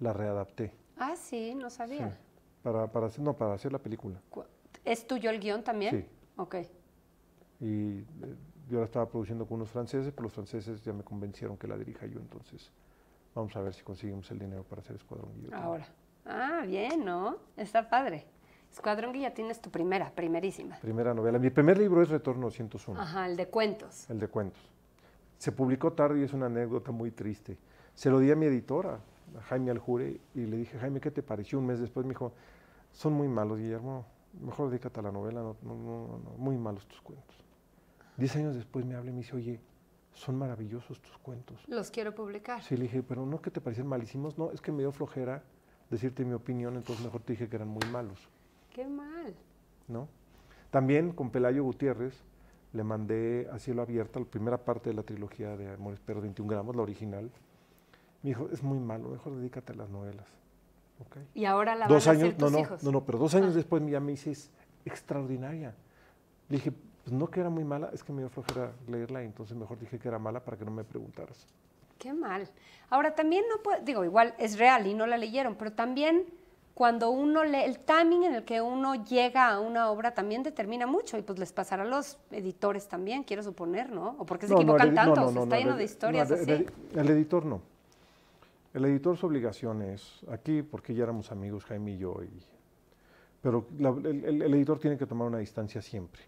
la readapté. Ah, sí, no sabía. Para, para, hacer, no, para hacer la película. ¿Es tuyo el guión también? Sí. Ok. Y eh, yo la estaba produciendo con unos franceses, pero pues los franceses ya me convencieron que la dirija yo, entonces vamos a ver si conseguimos el dinero para hacer Escuadrón Guillotina. Ahora. Ah, bien, ¿no? Está padre. Escuadrón Guillotina es tu primera, primerísima. Primera novela. Mi primer libro es Retorno 101. Ajá, el de cuentos. El de cuentos. Se publicó tarde y es una anécdota muy triste. Se lo di a mi editora. Jaime Aljure y le dije, Jaime, ¿qué te pareció? Un mes después me dijo, son muy malos, Guillermo, mejor dedícate a la novela, no, no, no, muy malos tus cuentos. Diez años después me habla y me dice, oye, son maravillosos tus cuentos. Los quiero publicar. Sí, le dije, pero no que te parecen malísimos, no, es que me dio flojera decirte mi opinión, entonces mejor te dije que eran muy malos. Qué mal. ¿No? También con Pelayo Gutiérrez le mandé a cielo abierta la primera parte de la trilogía de Amores Perros 21 gramos, la original. Me dijo, es muy malo, mejor dedícate a las novelas. Y ahora la dos años, no, No, pero dos años ah. después ya me dices, extraordinaria. dije, pues no que era muy mala, es que me dio flojera leerla y entonces mejor dije que era mala para que no me preguntaras. Qué mal. Ahora también no puedo, digo, igual es real y no la leyeron, pero también cuando uno lee, el timing en el que uno llega a una obra también determina mucho y pues les pasará a los editores también, quiero suponer, ¿no? ¿O porque se equivocan tanto? está lleno de historias así. el editor no. El editor su obligación es, aquí, porque ya éramos amigos Jaime y yo, y, pero el, editor tiene que tomar una distancia siempre.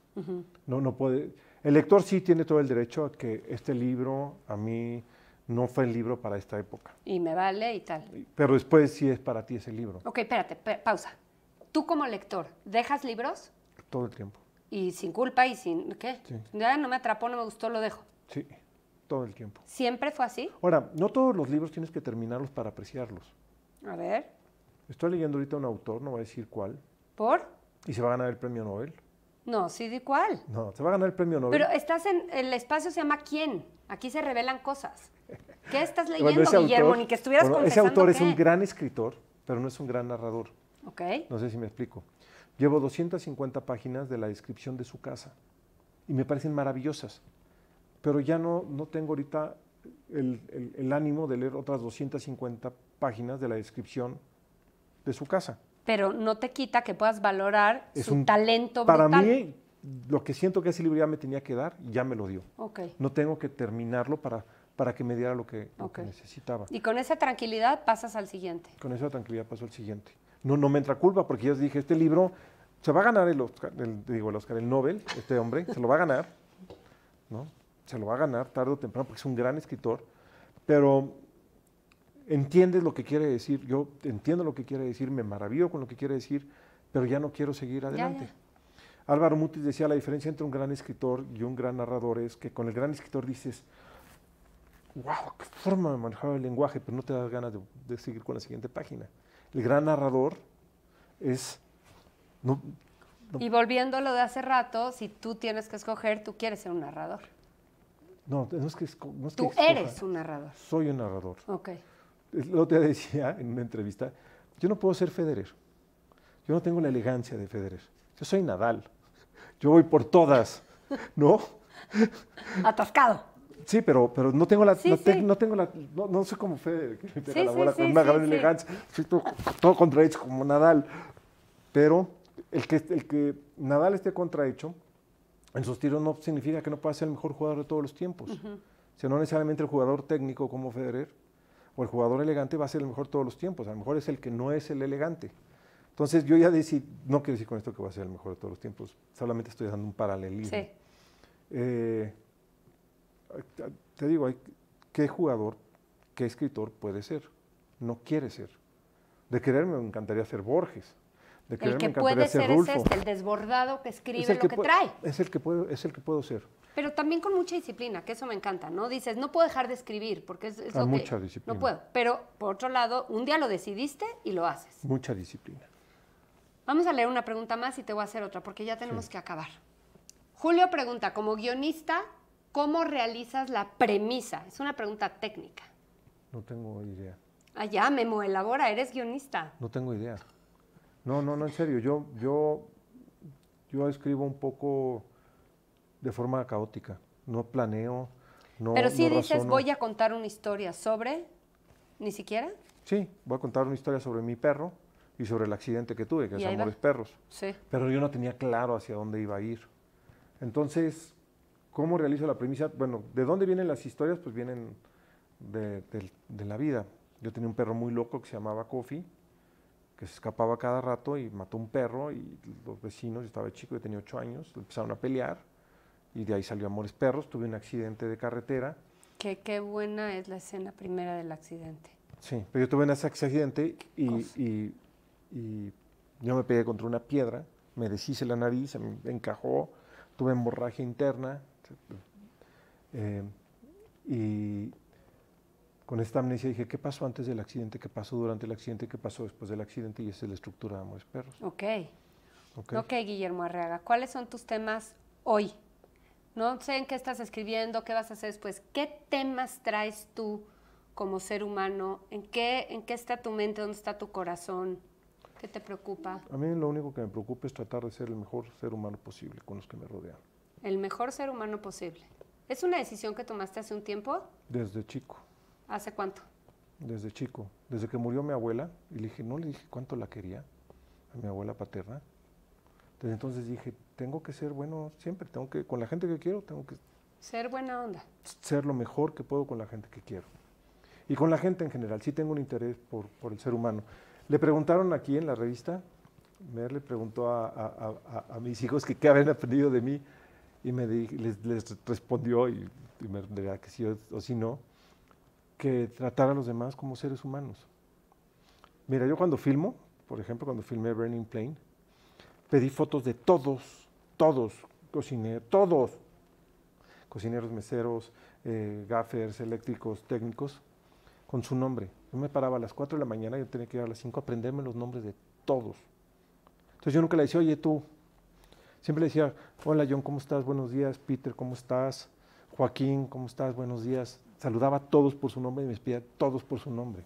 no, no puede, el lector sí tiene todo el derecho a que este libro a mí no fue el libro para esta época. Y me vale y tal. Pero después sí es para ti ese libro. Ok, espérate, pausa. Tú como lector, ¿dejas libros? Todo el tiempo. Y sin culpa y sin... ¿Qué? Ya no me atrapó, no me gustó, lo dejo. Sí. Todo el tiempo. ¿Siempre fue así? Ahora, no todos los libros tienes que terminarlos para apreciarlos. A ver. Estoy leyendo ahorita un autor, no voy a decir cuál. ¿Por? Y se va a ganar el premio Nobel. No, sí, ¿de cuál? No, se va a ganar el premio Nobel. Pero estás en el espacio se llama ¿Quién? Aquí se revelan cosas. ¿Qué estás *laughs* leyendo, Guillermo? que estuvieras Ese autor es un gran escritor, pero no es un gran narrador. Ok. No sé si me explico. Llevo 250 páginas de la descripción de su casa y me parecen maravillosas pero ya no, no tengo ahorita el, ánimo de leer otras 250 páginas de la descripción de su casa. Pero no te quita que puedas valorar su un, talento brutal. Para mí, lo que siento que ese libro ya me tenía que dar, ya me lo dio. No tengo que terminarlo para, para que me diera lo que, necesitaba. Y con esa tranquilidad pasas al siguiente. Con esa tranquilidad paso al siguiente. No, no me entra culpa porque ya dije, este libro se va a ganar el Oscar, digo el Oscar, el Nobel, este hombre, se lo va a ganar, ¿no? se lo va a ganar tarde o temprano porque es un gran escritor, pero entiendes lo que quiere decir, yo entiendo lo que quiere decir, me maravillo con lo que quiere decir, pero ya no quiero seguir adelante. Álvaro Mutis decía, la diferencia entre un gran escritor y un gran narrador es que con el gran escritor dices, wow, qué forma de manejar el lenguaje, pero no te das ganas de, seguir con la siguiente página. El gran narrador es... Y volviendo a lo de hace rato, si tú tienes que escoger, tú quieres ser un narrador. No, no es que... No Tú eres un narrador. Soy un narrador. Ok. Lo te decía en una entrevista, yo no puedo ser Federer. Yo no tengo la elegancia de Federer. Yo soy Nadal. Yo voy por todas, ¿no? Atascado. Sí, pero, pero no tengo la. no, tengo soy como Federer, que me la bola con una gran elegancia. Soy todo, todo, contrahecho como Nadal. Pero el que, el que Nadal esté contrahecho en sus tiros no significa que no pueda ser el mejor jugador de todos los tiempos. Si no necesariamente el jugador técnico como Federer o el jugador elegante va a ser el mejor todos los tiempos. A lo mejor es el que no es el elegante. Entonces yo ya decía, no quiero decir con esto que va a ser el mejor de todos los tiempos, solamente estoy dando un paralelismo. Eh, te digo, ¿qué jugador, qué escritor puede ser? No quiere ser. De querer me encantaría ser Borges el que puede ser, es este, el desbordado que escribe lo que, trae. Es el que, puedo, es el que puedo ser. Pero también con mucha disciplina, que eso me encanta, ¿no? Dices, no puedo dejar de escribir, porque es, mucha disciplina. No puedo. Pero, por otro lado, un día lo decidiste y lo haces. Mucha disciplina. Vamos a leer una pregunta más y te voy a hacer otra, porque ya tenemos que acabar. Julio pregunta, como guionista, ¿cómo realizas la premisa? Es una pregunta técnica. No tengo idea. Ah, ya, Memo, elabora, eres guionista. No tengo idea. No, no, no, en serio. Yo, yo, yo escribo un poco de forma caótica. No planeo. No, Pero si dices, voy a contar una historia sobre, ni siquiera. Sí, voy a contar una historia sobre mi perro y sobre el accidente que tuve, que es Amores Perros. Sí. Pero yo no tenía claro hacia dónde iba a ir. Entonces, ¿cómo realizo la premisa? Bueno, ¿de dónde vienen las historias? Pues vienen de, la vida. Yo tenía un perro muy loco que se llamaba Kofi que se escapaba cada rato y mató un perro y los vecinos, yo estaba chico, yo tenía ocho años, empezaron a pelear y de ahí salió Amores Perros, tuve un accidente de carretera. qué buena es la escena primera del accidente. Sí, pero yo tuve en ese accidente y, yo me pegué contra una piedra, me deshice la nariz, me encajó, tuve hemorragia interna eh, y, con esta amnesia dije, ¿qué pasó antes del accidente? ¿Qué pasó durante el accidente? ¿Qué pasó después del accidente? Y esa es la estructura de Amores Perros. Ok. Ok, Guillermo Arreaga, ¿cuáles son tus temas hoy? No sé en qué estás escribiendo, qué vas a hacer después. ¿Qué temas traes tú como ser humano? ¿En qué, en qué está tu mente? ¿Dónde está tu corazón? ¿Qué te preocupa? A mí lo único que me preocupa es tratar de ser el mejor ser humano posible con los que me rodean. El mejor ser humano posible. ¿Es una decisión que tomaste hace un tiempo? Desde chico. ¿Hace cuánto? Desde chico, desde que murió mi abuela, y le dije, no le dije cuánto la quería a mi abuela paterna. Desde entonces dije, tengo que ser bueno siempre, tengo que, con la gente que quiero, tengo que... Ser buena onda. Ser lo mejor que puedo con la gente que quiero. Y con la gente en general, sí tengo un interés por, el ser humano. Le preguntaron aquí en la revista, Mer le preguntó a, mis hijos que qué habían aprendido de mí, y me les, respondió, y, me dirá que sí o, o sí no, que tratar a los demás como seres humanos. Mira, yo cuando filmo, por ejemplo, cuando filmé Burning Plain, pedí fotos de todos, todos, cocineros, todos, cocineros, meseros, eh, gaffers, eléctricos, técnicos, con su nombre. Yo me paraba a las 4 de la mañana, yo tenía que ir a las 5 a aprenderme los nombres de todos. Entonces yo nunca le decía, oye tú, siempre le decía, hola John, ¿cómo estás? Buenos días, Peter, ¿cómo estás? Joaquín, ¿cómo estás? Buenos días saludaba a todos por su nombre y me despedía a todos por su nombre.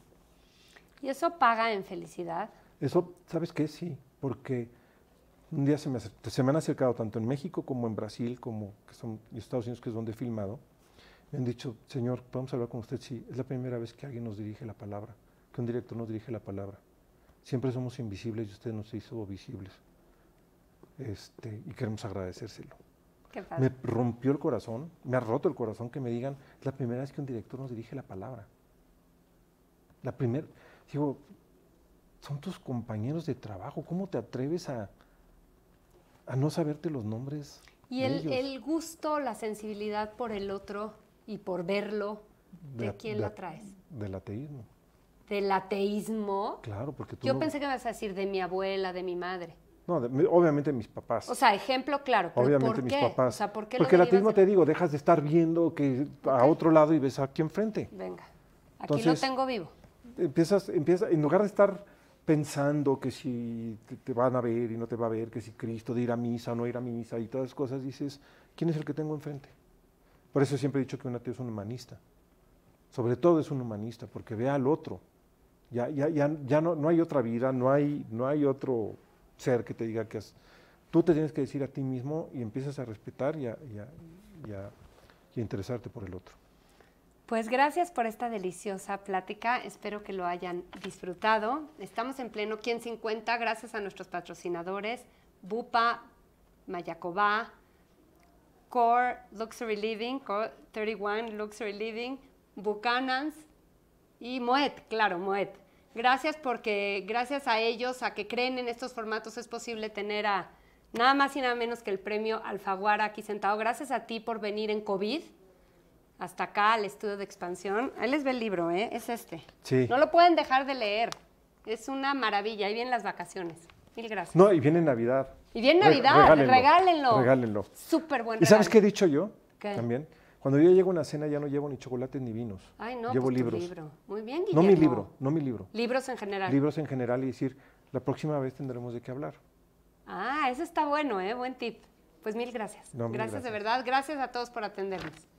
¿Y eso paga en felicidad? Eso, ¿sabes qué? Sí, porque un día se me, se me han acercado tanto en México como en Brasil, como que son Estados Unidos, que es donde he filmado. Me han dicho, señor, ¿podemos hablar con usted? Sí, es la primera vez que alguien nos dirige la palabra, que un director nos dirige la palabra. Siempre somos invisibles y usted nos hizo visibles. Este, y queremos agradecérselo. Me rompió el corazón, me ha roto el corazón que me digan, es la primera vez que un director nos dirige la palabra. La primera, digo, son tus compañeros de trabajo, ¿cómo te atreves a, a no saberte los nombres? Y el, gusto, la sensibilidad por el otro y por verlo, ¿de, quién lo traes? Del ateísmo. ¿Del ateísmo? Claro, porque tú... Yo pensé que ibas a decir de mi abuela, de mi madre. No, obviamente mis papás. O sea, ejemplo claro. obviamente mis papás. Porque el ateísmo, te digo, dejas de estar viendo que a otro lado y ves aquí enfrente. Venga, aquí lo tengo vivo. Empiezas, empiezas, en lugar de estar pensando que si te, van a ver y no te va a ver, que si Cristo de ir a misa o no ir a misa y todas esas cosas, dices, ¿quién es el que tengo enfrente? Por eso siempre he dicho que un ateo es un humanista. Sobre todo es un humanista, porque ve al otro. Ya, ya, ya, ya no, no hay otra vida, no hay, no hay otro ser que te diga que tú te tienes que decir a ti mismo y empiezas a respetar y a, interesarte por el otro. Pues gracias por esta deliciosa plática, espero que lo hayan disfrutado. Estamos en pleno Quien 50 gracias a nuestros patrocinadores, Bupa, Mayacobá, Core Luxury Living, Core 31 Luxury Living, Buchanan's y Moet, claro, Moet. Gracias porque gracias a ellos, a que creen en estos formatos, es posible tener a nada más y nada menos que el premio Alfaguara aquí sentado. Gracias a ti por venir en COVID hasta acá al estudio de expansión. Ahí les ve el libro, ¿eh? Es este. Sí. No lo pueden dejar de leer. Es una maravilla. Ahí vienen las vacaciones. Mil gracias. No, y viene Navidad. Y viene Navidad. Regálenlo. Regálenlo. Regálenlo. Súper bueno. ¿Y sabes qué he dicho yo? También cuando yo llego a una cena ya no llevo ni chocolates ni vinos. Ay, no, llevo pues, libros. libro. Muy bien, Guillermo. No mi libro, no mi libro. Libros en general. Libros en general y decir, la próxima vez tendremos de qué hablar. Ah, eso está bueno, ¿eh? Buen tip. Pues mil gracias. gracias de verdad. Gracias a todos por atendernos.